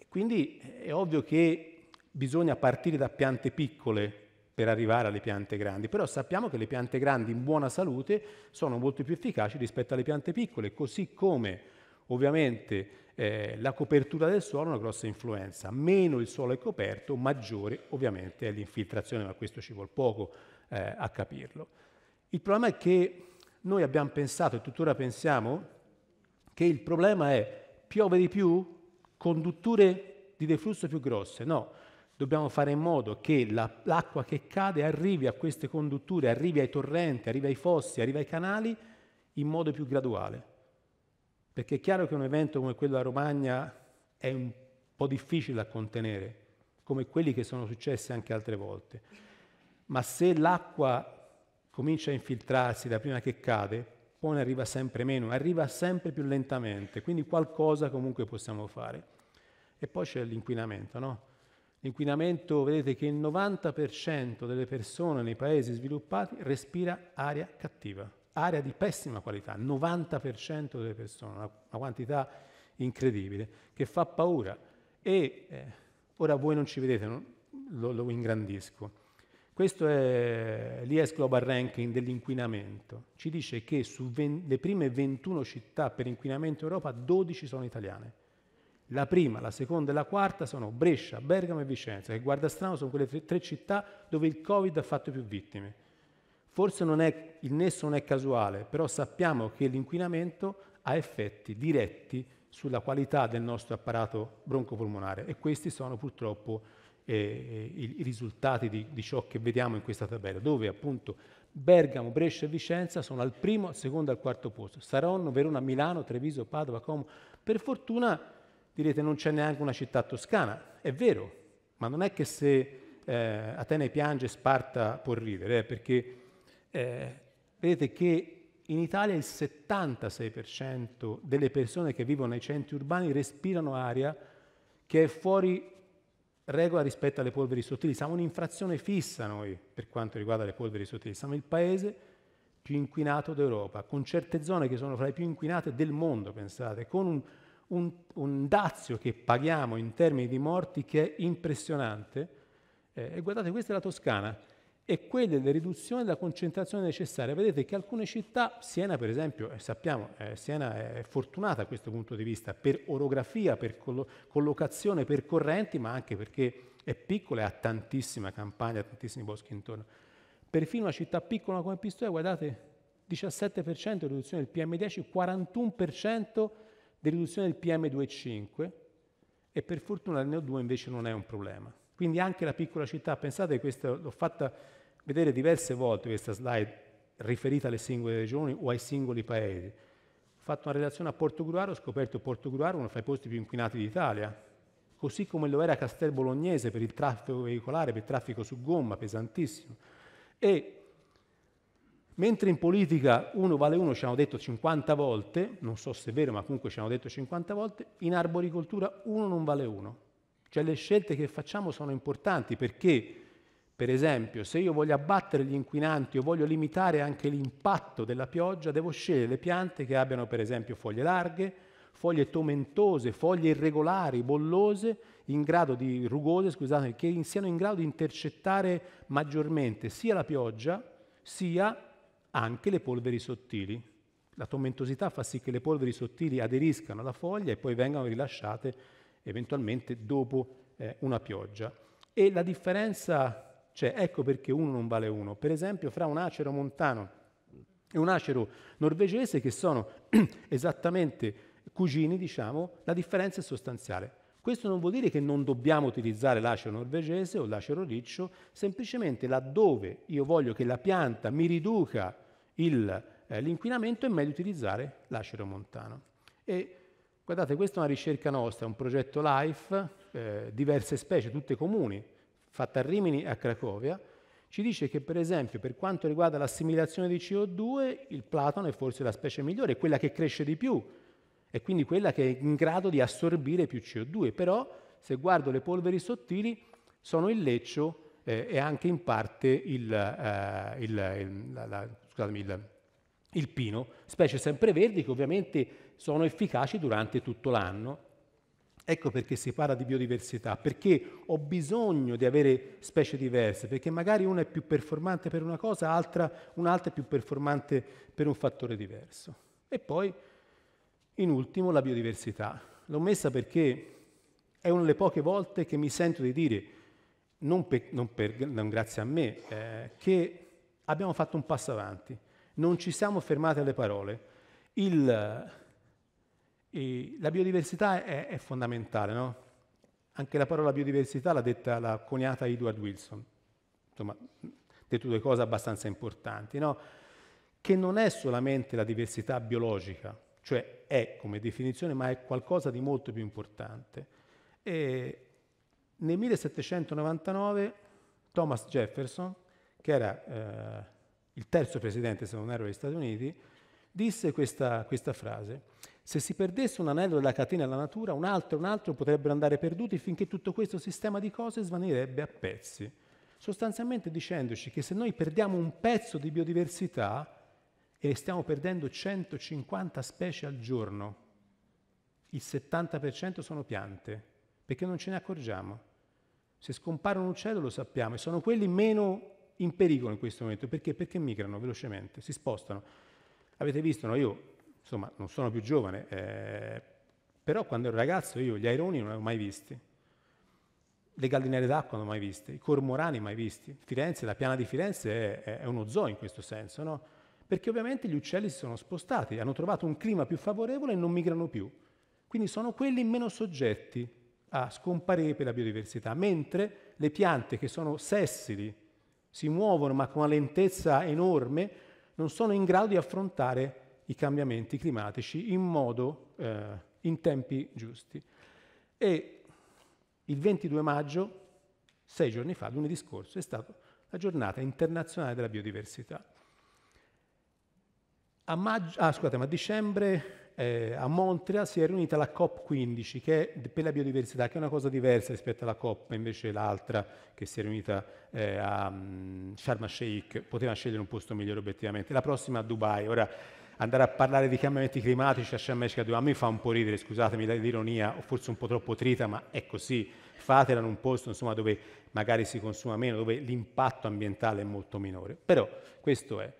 quindi è ovvio che bisogna partire da piante piccole per arrivare alle piante grandi, però sappiamo che le piante grandi in buona salute sono molto più efficaci rispetto alle piante piccole, così come ovviamente eh, la copertura del suolo ha una grossa influenza, meno il suolo è coperto, maggiore ovviamente è l'infiltrazione, ma questo ci vuole poco eh, a capirlo. Il problema è che noi abbiamo pensato e tuttora pensiamo che il problema è piove di più, condutture di deflusso più grosse, no, Dobbiamo fare in modo che la, l'acqua che cade arrivi a queste condutture, arrivi ai torrenti, arrivi ai fossi, arrivi ai canali in modo più graduale. Perché è chiaro che un evento come quello a Romagna è un po' difficile da contenere, come quelli che sono successi anche altre volte. Ma se l'acqua comincia a infiltrarsi da prima che cade, poi ne arriva sempre meno, arriva sempre più lentamente, quindi qualcosa comunque possiamo fare. E poi c'è l'inquinamento, no? L'inquinamento, vedete che il 90% delle persone nei paesi sviluppati respira aria cattiva, aria di pessima qualità, 90% delle persone, una, quantità incredibile, che fa paura. E eh, ora voi non ci vedete, non, lo, lo ingrandisco. Questo è l'IES Global Ranking dell'inquinamento. Ci dice che sulle prime 21 città per inquinamento in Europa, 12 sono italiane. La prima, la seconda e la quarta sono Brescia, Bergamo e Vicenza, che guarda strano sono quelle tre, città dove il Covid ha fatto più vittime. Forse è, il nesso non è casuale, però sappiamo che l'inquinamento ha effetti diretti sulla qualità del nostro apparato broncopolmonare e questi sono purtroppo eh, eh i, i, risultati di, di, ciò che vediamo in questa tabella, dove appunto Bergamo, Brescia e Vicenza sono al primo, al secondo e al quarto posto, Saronno, Verona, Milano, Treviso, Padova, Como. Per fortuna Direte non c'è neanche una città toscana. È vero, ma non è che se eh, Atene piange Sparta può ridere, eh, perché eh, vedete che in Italia il 76% delle persone che vivono nei centri urbani respirano aria che è fuori regola rispetto alle polveri sottili. Siamo un'infrazione fissa noi per quanto riguarda le polveri sottili. Siamo il paese più inquinato d'Europa, con certe zone che sono fra le più inquinate del mondo, pensate, con un un, un dazio che paghiamo in termini di morti che è impressionante. Eh, e guardate, questa è la Toscana, e quelle delle riduzioni della concentrazione necessaria. Vedete che alcune città, Siena per esempio, eh, sappiamo, eh, Siena è fortunata a questo punto di vista, per orografia, per collo- collocazione, per correnti, ma anche perché è piccola e ha tantissima campagna, tantissimi boschi intorno. Perfino una città piccola come Pistoia, guardate, 17% di riduzione del PM10, 41% dell'illusione del PM2,5 e per fortuna il NO2 invece non è un problema. Quindi anche la piccola città, pensate, questa, l'ho fatta vedere diverse volte questa slide riferita alle singole regioni o ai singoli paesi. Ho fatto una relazione a Portogruaro, ho scoperto Portogruaro uno fra i posti più inquinati d'Italia, così come lo era Castel Bolognese per il traffico veicolare, per il traffico su gomma, pesantissimo. E Mentre in politica uno vale uno ci hanno detto 50 volte, non so se è vero, ma comunque ci hanno detto 50 volte, in arboricoltura uno non vale uno. Cioè le scelte che facciamo sono importanti perché, per esempio, se io voglio abbattere gli inquinanti o voglio limitare anche l'impatto della pioggia, devo scegliere le piante che abbiano, per esempio, foglie larghe, foglie tomentose, foglie irregolari, bollose, in grado di, rugose, scusate, che siano in grado di intercettare maggiormente sia la pioggia sia anche le polveri sottili. La tomentosità fa sì che le polveri sottili aderiscano alla foglia e poi vengano rilasciate eventualmente dopo eh, una pioggia. E la differenza c'è, cioè, ecco perché uno non vale uno. Per esempio, fra un acero montano e un acero norvegese, che sono esattamente cugini, diciamo, la differenza è sostanziale. Questo non vuol dire che non dobbiamo utilizzare l'acero norvegese o l'acero riccio, semplicemente laddove io voglio che la pianta mi riduca il, eh, l'inquinamento è meglio utilizzare l'acero montano. E guardate, questa è una ricerca nostra, un progetto LIFE, eh, diverse specie, tutte comuni, fatta a Rimini e a Cracovia, ci dice che per esempio per quanto riguarda l'assimilazione di CO2 il platano è forse la specie migliore, quella che cresce di più e quindi quella che è in grado di assorbire più CO2, però se guardo le polveri sottili sono il leccio eh, e anche in parte il, eh, il, il, la, la, scusatemi, il, il pino, specie sempreverdi che ovviamente sono efficaci durante tutto l'anno. Ecco perché si parla di biodiversità, perché ho bisogno di avere specie diverse, perché magari una è più performante per una cosa, altra, un'altra è più performante per un fattore diverso. E poi, in ultimo, la biodiversità. L'ho messa perché è una delle poche volte che mi sento di dire, non, per, non, per, non grazie a me, eh, che abbiamo fatto un passo avanti, non ci siamo fermati alle parole. Il, eh, la biodiversità è, è fondamentale, no? Anche la parola biodiversità l'ha detta la coniata Edward Wilson, insomma, ha detto due cose abbastanza importanti, no? che non è solamente la diversità biologica, cioè è come definizione, ma è qualcosa di molto più importante. E nel 1799 Thomas Jefferson che era eh, il terzo presidente, se non ero, degli Stati Uniti, disse questa, questa frase, se si perdesse un anello della catena alla natura, un altro e un altro potrebbero andare perduti finché tutto questo sistema di cose svanirebbe a pezzi. Sostanzialmente dicendoci che se noi perdiamo un pezzo di biodiversità e stiamo perdendo 150 specie al giorno, il 70% sono piante, perché non ce ne accorgiamo. Se scompare un uccello lo sappiamo e sono quelli meno in pericolo in questo momento. Perché? Perché migrano velocemente, si spostano. Avete visto, no? io insomma non sono più giovane, eh, però quando ero ragazzo io gli aironi non li avevo mai visti, le gallinere d'acqua non ho mai viste, i cormorani mai visti. Firenze, la piana di Firenze è, è uno zoo in questo senso, no? Perché ovviamente gli uccelli si sono spostati, hanno trovato un clima più favorevole e non migrano più. Quindi sono quelli meno soggetti a scomparire per la biodiversità, mentre le piante che sono sessili, si muovono ma con una lentezza enorme, non sono in grado di affrontare i cambiamenti climatici in modo, eh, in tempi giusti. E il 22 maggio, sei giorni fa, lunedì scorso, è stata la giornata internazionale della biodiversità. A, maggio, ah, scusate, a dicembre eh, a Montreal si è riunita la COP15 che è per la biodiversità, che è una cosa diversa rispetto alla COP, invece l'altra che si è riunita eh, a mm, Sharm el Sheikh, poteva scegliere un posto migliore obiettivamente, la prossima a Dubai. Ora, andare a parlare di cambiamenti climatici a Sharm el sheikh a me fa un po' ridere, scusatemi l'ironia, o forse un po' troppo trita, ma è così. Fatela in un posto insomma, dove magari si consuma meno, dove l'impatto ambientale è molto minore. Però questo è.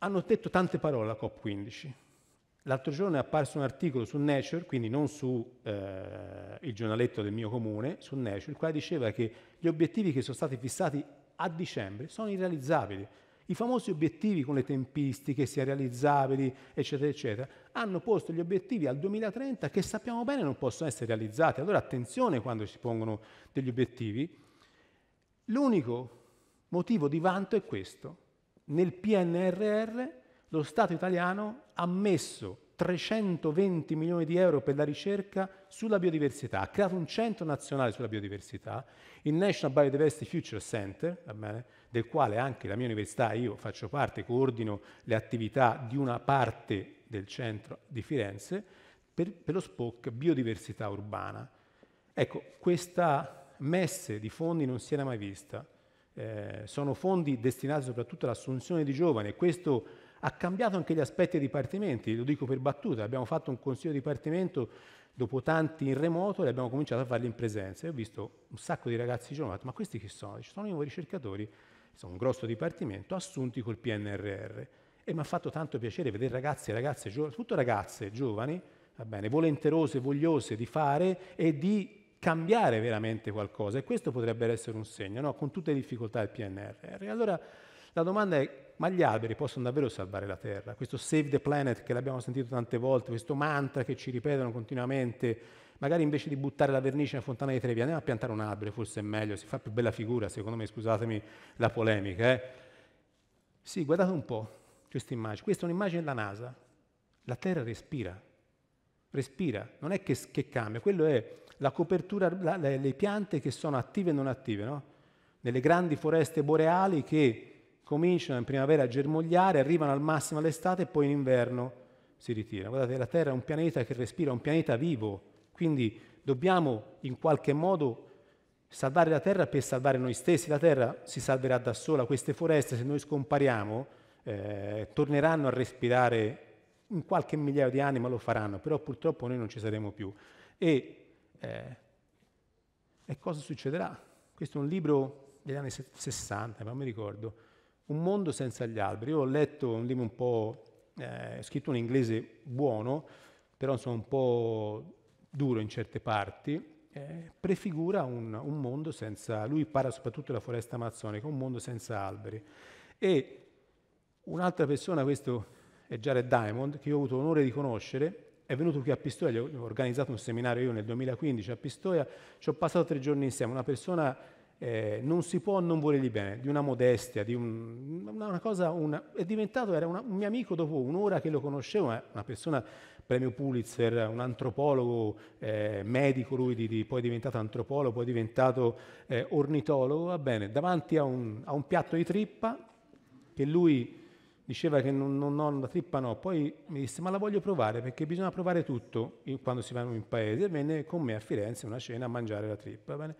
Hanno detto tante parole alla COP15. L'altro giorno è apparso un articolo su Nature, quindi non su eh, il giornaletto del mio comune, su Nature, il quale diceva che gli obiettivi che sono stati fissati a dicembre sono irrealizzabili. I famosi obiettivi con le tempistiche, sia realizzabili, eccetera, eccetera, hanno posto gli obiettivi al 2030 che sappiamo bene non possono essere realizzati. Allora attenzione quando si pongono degli obiettivi. L'unico motivo di vanto è questo, nel PNRR lo Stato italiano ha messo 320 milioni di euro per la ricerca sulla biodiversità, ha creato un centro nazionale sulla biodiversità, il National Biodiversity Future Center, del quale anche la mia università, io faccio parte, coordino le attività di una parte del centro di Firenze, per, per lo SPOC biodiversità urbana. Ecco, questa messe di fondi non si era mai vista. Eh, sono fondi destinati soprattutto all'assunzione di giovani e questo ha cambiato anche gli aspetti dei dipartimenti, lo dico per battuta, abbiamo fatto un consiglio di dipartimento dopo tanti in remoto e abbiamo cominciato a farli in presenza e ho visto un sacco di ragazzi giovani, ho detto, ma questi chi sono? Ci sono i nuovi ricercatori, sono un grosso dipartimento, assunti col PNRR e mi ha fatto tanto piacere vedere ragazzi e ragazze, soprattutto ragazze giovani, va bene, volenterose, vogliose di fare e di cambiare veramente qualcosa e questo potrebbe essere un segno, no? con tutte le difficoltà del PNRR. Allora la domanda è, ma gli alberi possono davvero salvare la Terra? Questo save the planet che l'abbiamo sentito tante volte, questo mantra che ci ripetono continuamente, magari invece di buttare la vernice nella fontana di Trevi, andiamo a piantare un albero, forse è meglio, si fa più bella figura, secondo me, scusatemi la polemica. Eh? Sì, guardate un po' questa immagine, questa è un'immagine della NASA, la Terra respira, respira, non è che, che cambia, quello è la copertura, la, le, le, piante che sono attive e non attive, no? nelle grandi foreste boreali che cominciano in primavera a germogliare, arrivano al massimo all'estate e poi in inverno si ritirano. Guardate, la Terra è un pianeta che respira, è un pianeta vivo, quindi dobbiamo in qualche modo salvare la Terra per salvare noi stessi, la Terra si salverà da sola, queste foreste se noi scompariamo eh, torneranno a respirare in qualche migliaio di anni, ma lo faranno, però purtroppo noi non ci saremo più. E, eh, e cosa succederà? Questo è un libro degli anni 60, ma mi ricordo, Un mondo senza gli alberi. Io ho letto un libro un po' eh, scritto in inglese buono, però insomma un po' duro in certe parti, eh, prefigura un, un, mondo senza, lui parla soprattutto della foresta amazzonica, un mondo senza alberi. E un'altra persona, questo e Jared Diamond, che io ho avuto l'onore di conoscere, è venuto qui a Pistoia, ho organizzato un seminario io nel 2015 a Pistoia, ci ho passato tre giorni insieme, una persona eh, non si può non volergli bene, di una modestia, di un, una cosa, una, è diventato, era una, un mio amico dopo un'ora che lo conoscevo, una persona premio Pulitzer, un antropologo, eh, medico lui, di, di, poi è diventato antropologo, poi è diventato eh, ornitologo, va bene, davanti a un, a un piatto di trippa che lui diceva che non, non, non, la trippa no, poi mi disse ma la voglio provare perché bisogna provare tutto in, quando si va in paese. E venne con me a Firenze una cena a mangiare la trippa. Bene?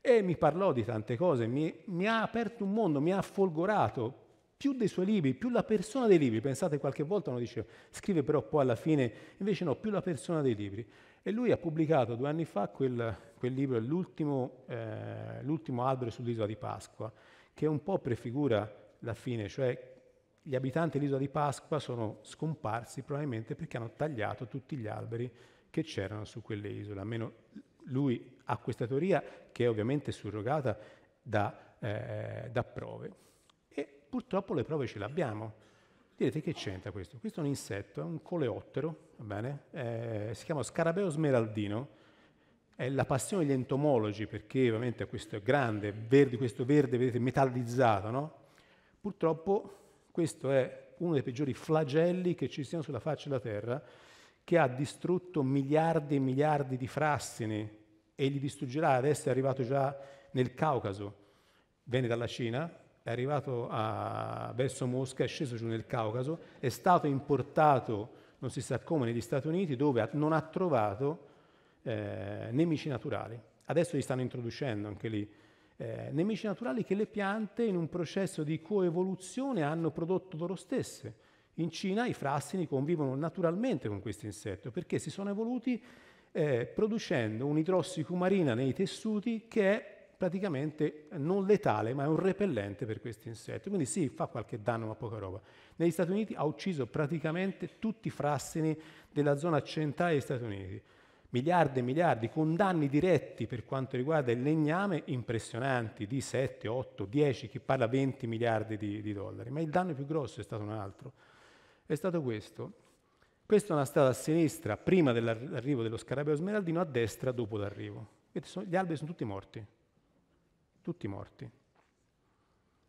E mi parlò di tante cose, mi, mi, ha aperto un mondo, mi ha folgorato più dei suoi libri, più la persona dei libri. Pensate qualche volta uno dice scrive però poi alla fine, invece no, più la persona dei libri. E lui ha pubblicato due anni fa quel, quel libro, l'ultimo, eh, l'ultimo albero sull'isola di Pasqua, che un po' prefigura la fine, cioè gli abitanti dell'isola di Pasqua sono scomparsi probabilmente perché hanno tagliato tutti gli alberi che c'erano su quelle isole. Almeno lui ha questa teoria che è ovviamente surrogata da, eh, da prove. E purtroppo le prove ce le abbiamo. Direte che c'entra questo? Questo è un insetto, è un coleottero, eh, si chiama scarabeo smeraldino, è la passione degli entomologi perché ovviamente questo è grande, verde, questo verde, vedete, metallizzato, no? Purtroppo questo è uno dei peggiori flagelli che ci siano sulla faccia della Terra, che ha distrutto miliardi e miliardi di frassini e li distruggerà. Adesso è arrivato già nel Caucaso, viene dalla Cina, è arrivato a, verso Mosca, è sceso giù nel Caucaso, è stato importato, non si sa come, negli Stati Uniti, dove non ha trovato eh, nemici naturali. Adesso li stanno introducendo anche lì eh, nemici naturali che le piante in un processo di coevoluzione hanno prodotto loro stesse. In Cina i frassini convivono naturalmente con questo insetto perché si sono evoluti eh, producendo un'idrossicumarina nei tessuti che è praticamente non letale ma è un repellente per questo insetto. Quindi sì, fa qualche danno ma poca roba. Negli Stati Uniti ha ucciso praticamente tutti i frassini della zona centrale degli Stati Uniti miliardi e miliardi, con danni diretti per quanto riguarda il legname impressionanti di 7, 8, 10, chi parla 20 miliardi di, di dollari, ma il danno più grosso è stato un altro, è stato questo. Questa è una strada a sinistra prima dell'arrivo dello scarabeo smeraldino, a destra dopo l'arrivo. gli alberi sono tutti morti, tutti morti.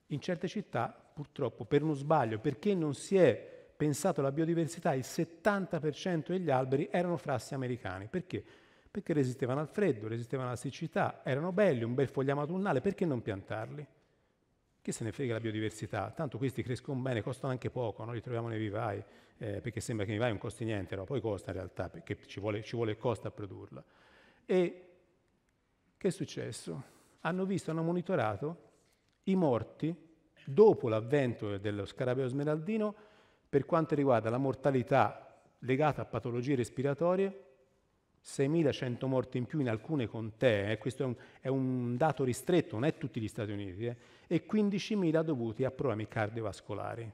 In certe città, purtroppo, per uno sbaglio, perché non si è pensato alla biodiversità, il 70% degli alberi erano frassi americani. Perché? Perché resistevano al freddo, resistevano alla siccità, erano belli, un bel fogliame autunnale, perché non piantarli? Che se ne frega la biodiversità? Tanto questi crescono bene, costano anche poco, no? li troviamo nei vivai, eh, perché sembra che nei vivai non costi niente, no? poi costa in realtà, perché ci vuole, ci vuole costa a produrla. E che è successo? Hanno visto, hanno monitorato i morti dopo l'avvento dello scarabeo smeraldino per quanto riguarda la mortalità legata a patologie respiratorie, 6.100 morti in più in alcune contee, eh, questo è un, è un dato ristretto, non è tutti gli Stati Uniti, eh, e 15.000 dovuti a problemi cardiovascolari.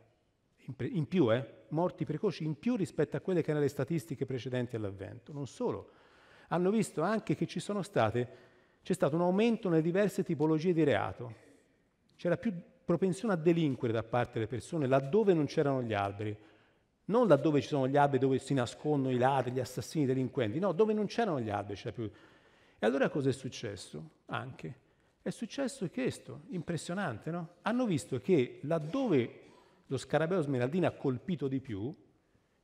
In, pre, in più, eh, morti precoci in più rispetto a quelle che erano le statistiche precedenti all'avvento. Non solo, hanno visto anche che ci sono state, c'è stato un aumento nelle diverse tipologie di reato. C'era più propensione a delinquere da parte delle persone laddove non c'erano gli alberi, non laddove ci sono gli alberi dove si nascondono i ladri, gli assassini, i delinquenti, no, dove non c'erano gli alberi c'era più. E allora cosa è successo? Anche è successo questo, impressionante, no? Hanno visto che laddove lo scarabeo smeraldino ha colpito di più,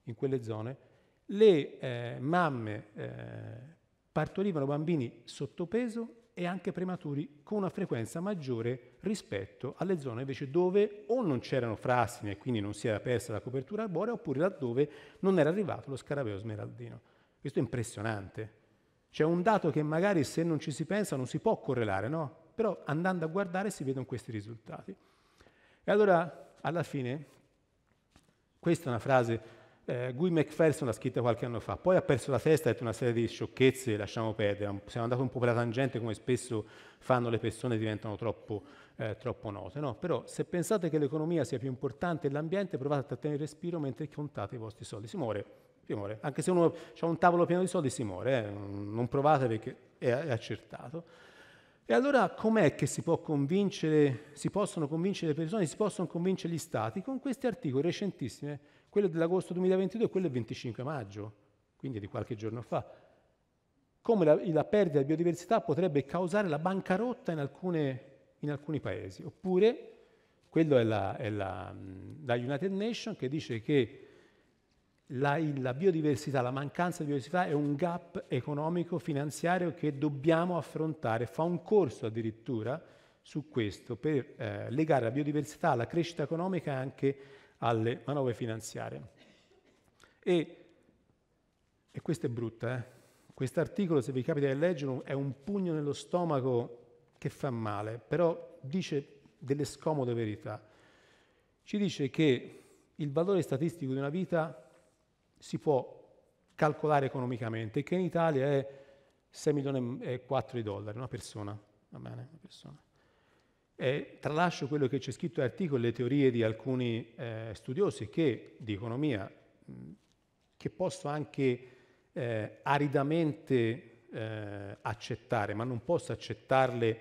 in quelle zone, le eh, mamme eh, partorivano bambini sottopeso e anche prematuri con una frequenza maggiore rispetto alle zone invece dove o non c'erano frassini e quindi non si era persa la copertura arborea oppure laddove non era arrivato lo scarabeo smeraldino. Questo è impressionante. C'è un dato che magari se non ci si pensa non si può correlare, no? Però andando a guardare si vedono questi risultati. E allora, alla fine, questa è una frase eh, Guy McPherson l'ha scritta qualche anno fa, poi ha perso la testa e ha detto una serie di sciocchezze, lasciamo perdere, siamo andati un po' per la tangente come spesso fanno le persone, diventano troppo, eh, troppo note. No? Però se pensate che l'economia sia più importante dell'ambiente, provate a trattenere il respiro mentre contate i vostri soldi, si muore, si muore. Anche se uno ha un tavolo pieno di soldi si muore, eh? non provate perché è, è accertato. E allora com'è che si, può convincere, si possono convincere le persone, si possono convincere gli stati? Con questi articoli recentissimi quello dell'agosto 2022 e quello del 25 maggio, quindi di qualche giorno fa. Come la, la perdita di biodiversità potrebbe causare la bancarotta in, alcune, in alcuni paesi. Oppure, quello è la, è la, la United Nations che dice che la, la, biodiversità, la mancanza di biodiversità è un gap economico-finanziario che dobbiamo affrontare, fa un corso addirittura su questo per eh, legare la biodiversità alla crescita economica e anche alle manovre finanziarie. E, e questa è brutto, eh? articolo, se vi capita di leggerlo, è un pugno nello stomaco che fa male, però dice delle scomode verità. Ci dice che il valore statistico di una vita si può calcolare economicamente, che in Italia è 6 milioni e 4 di dollari, una persona, va bene, una persona. E tralascio quello che c'è scritto in nell'articolo, le teorie di alcuni eh, studiosi che, di economia, che posso anche eh, aridamente eh, accettare, ma non posso accettarle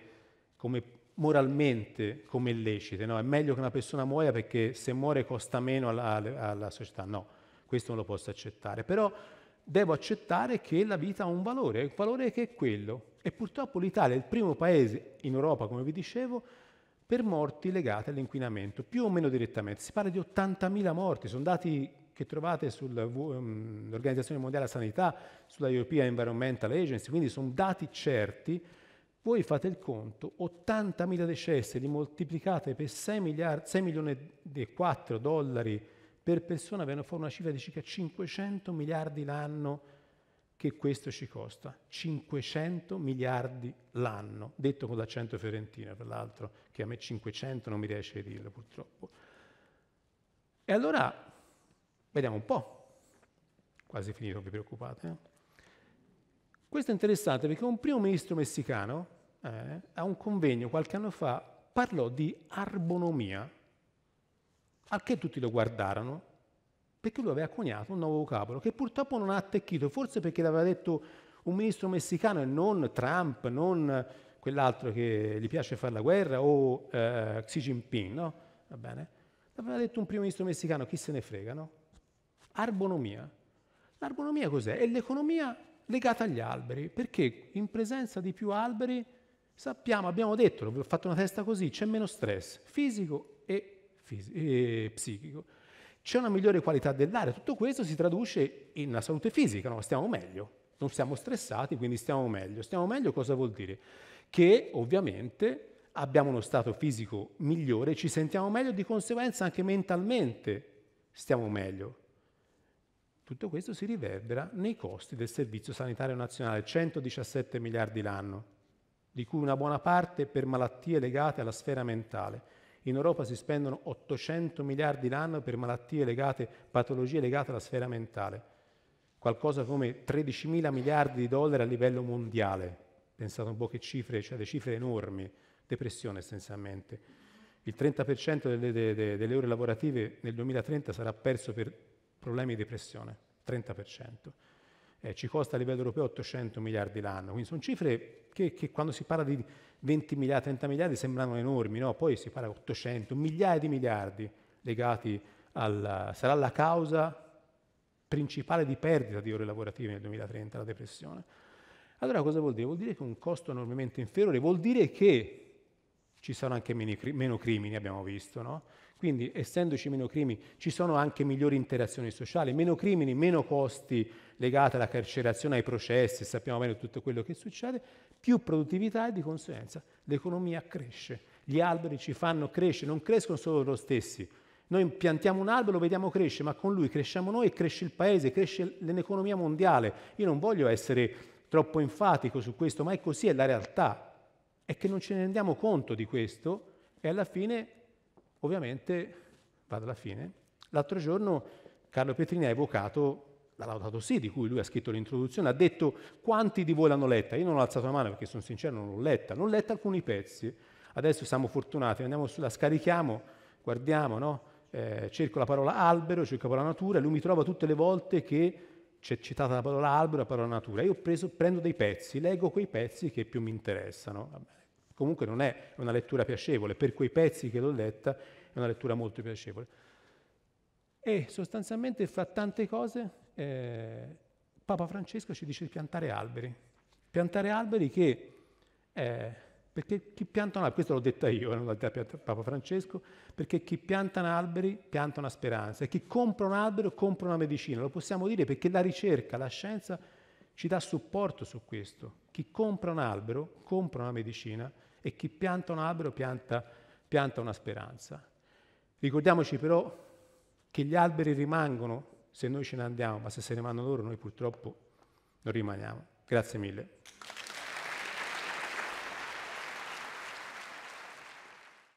come moralmente come illecite. No? È meglio che una persona muoia perché se muore costa meno alla, alla società. No, questo non lo posso accettare. Però devo accettare che la vita ha un valore, un valore che è quello. E purtroppo l'Italia è il primo paese in Europa, come vi dicevo, per morti legate all'inquinamento, più o meno direttamente. Si parla di 80.000 morti, sono dati che trovate sull'Organizzazione ehm, Mondiale della Sanità, sulla European Environmental Agency, quindi sono dati certi. Voi fate il conto, 80.000 decessi li moltiplicate per 6, miliardi, 6 milioni e 4 dollari per persona viene fuori una cifra di circa 500 miliardi l'anno che questo ci costa. 500 miliardi l'anno, detto con l'accento fiorentino, l'altro, che a me 500 non mi riesce a dirlo purtroppo. E allora, vediamo un po', quasi finito, vi preoccupate. Eh? Questo è interessante perché un primo ministro messicano eh, a un convegno qualche anno fa parlò di arbonomia, al che tutti lo guardarono, perché lui aveva coniato un nuovo vocabolo che purtroppo non ha attecchito, forse perché l'aveva detto un ministro messicano e non Trump, non quell'altro che gli piace fare la guerra o eh, Xi Jinping, no? Va bene? L'aveva detto un primo ministro messicano, chi se ne frega, no? Arbonomia. L'arbonomia cos'è? È l'economia legata agli alberi, perché in presenza di più alberi sappiamo, abbiamo detto, ho fatto una testa così, c'è meno stress fisico e e psichico. C'è una migliore qualità dell'aria, tutto questo si traduce in una salute fisica, no? stiamo meglio, non siamo stressati, quindi stiamo meglio. Stiamo meglio cosa vuol dire? Che ovviamente abbiamo uno stato fisico migliore, ci sentiamo meglio, di conseguenza anche mentalmente stiamo meglio. Tutto questo si riverbera nei costi del Servizio Sanitario Nazionale, 117 miliardi l'anno, di cui una buona parte per malattie legate alla sfera mentale. In Europa si spendono 800 miliardi l'anno per malattie legate, patologie legate alla sfera mentale, qualcosa come 13 mila miliardi di dollari a livello mondiale. Pensate un po' che cifre, cioè le cifre enormi, depressione essenzialmente. Il 30% delle, delle, delle ore lavorative nel 2030 sarà perso per problemi di depressione, 30% eh, ci costa a livello europeo 800 miliardi l'anno, quindi sono cifre che, che quando si parla di 20 miliardi, 30 miliardi sembrano enormi, no? poi si parla di 800, migliaia di miliardi legati al... sarà la causa principale di perdita di ore lavorative nel 2030, la depressione. Allora cosa vuol dire? Vuol dire che un costo enormemente inferiore, vuol dire che ci sono anche meno crimini, abbiamo visto, no? Quindi essendoci meno crimini ci sono anche migliori interazioni sociali, meno crimini, meno costi legata alla carcerazione, ai processi, sappiamo bene tutto quello che succede, più produttività e di conseguenza l'economia cresce. Gli alberi ci fanno crescere, non crescono solo loro stessi. Noi piantiamo un albero, lo vediamo crescere, ma con lui cresciamo noi e cresce il paese, cresce l'economia mondiale. Io non voglio essere troppo enfatico su questo, ma è così, è la realtà. È che non ce ne rendiamo conto di questo e alla fine, ovviamente, vado alla fine, l'altro giorno Carlo Petrini ha evocato la Laudato Si, di cui lui ha scritto l'introduzione, ha detto quanti di voi l'hanno letta? Io non ho alzato la mano perché sono sincero, non l'ho letta, non ho letta alcuni pezzi. Adesso siamo fortunati, andiamo su, la scarichiamo, guardiamo, no? eh, cerco la parola albero, cerco la parola natura, lui mi trova tutte le volte che c'è citata la parola albero e la parola natura. Io preso, prendo dei pezzi, leggo quei pezzi che più mi interessano. Vabbè, comunque non è una lettura piacevole, per quei pezzi che l'ho letta è una lettura molto piacevole. E sostanzialmente fra tante cose eh, Papa Francesco ci dice di piantare alberi. Piantare alberi che, eh, perché chi pianta un albero, questo l'ho detta io, eh, non l'ha detta Papa Francesco, perché chi pianta un albero pianta una speranza e chi compra un albero compra una medicina. Lo possiamo dire perché la ricerca, la scienza ci dà supporto su questo. Chi compra un albero compra una medicina e chi pianta un albero pianta, pianta una speranza. Ricordiamoci però che gli alberi rimangono se noi ce ne andiamo, ma se se ne vanno loro, noi purtroppo non rimaniamo. Grazie mille.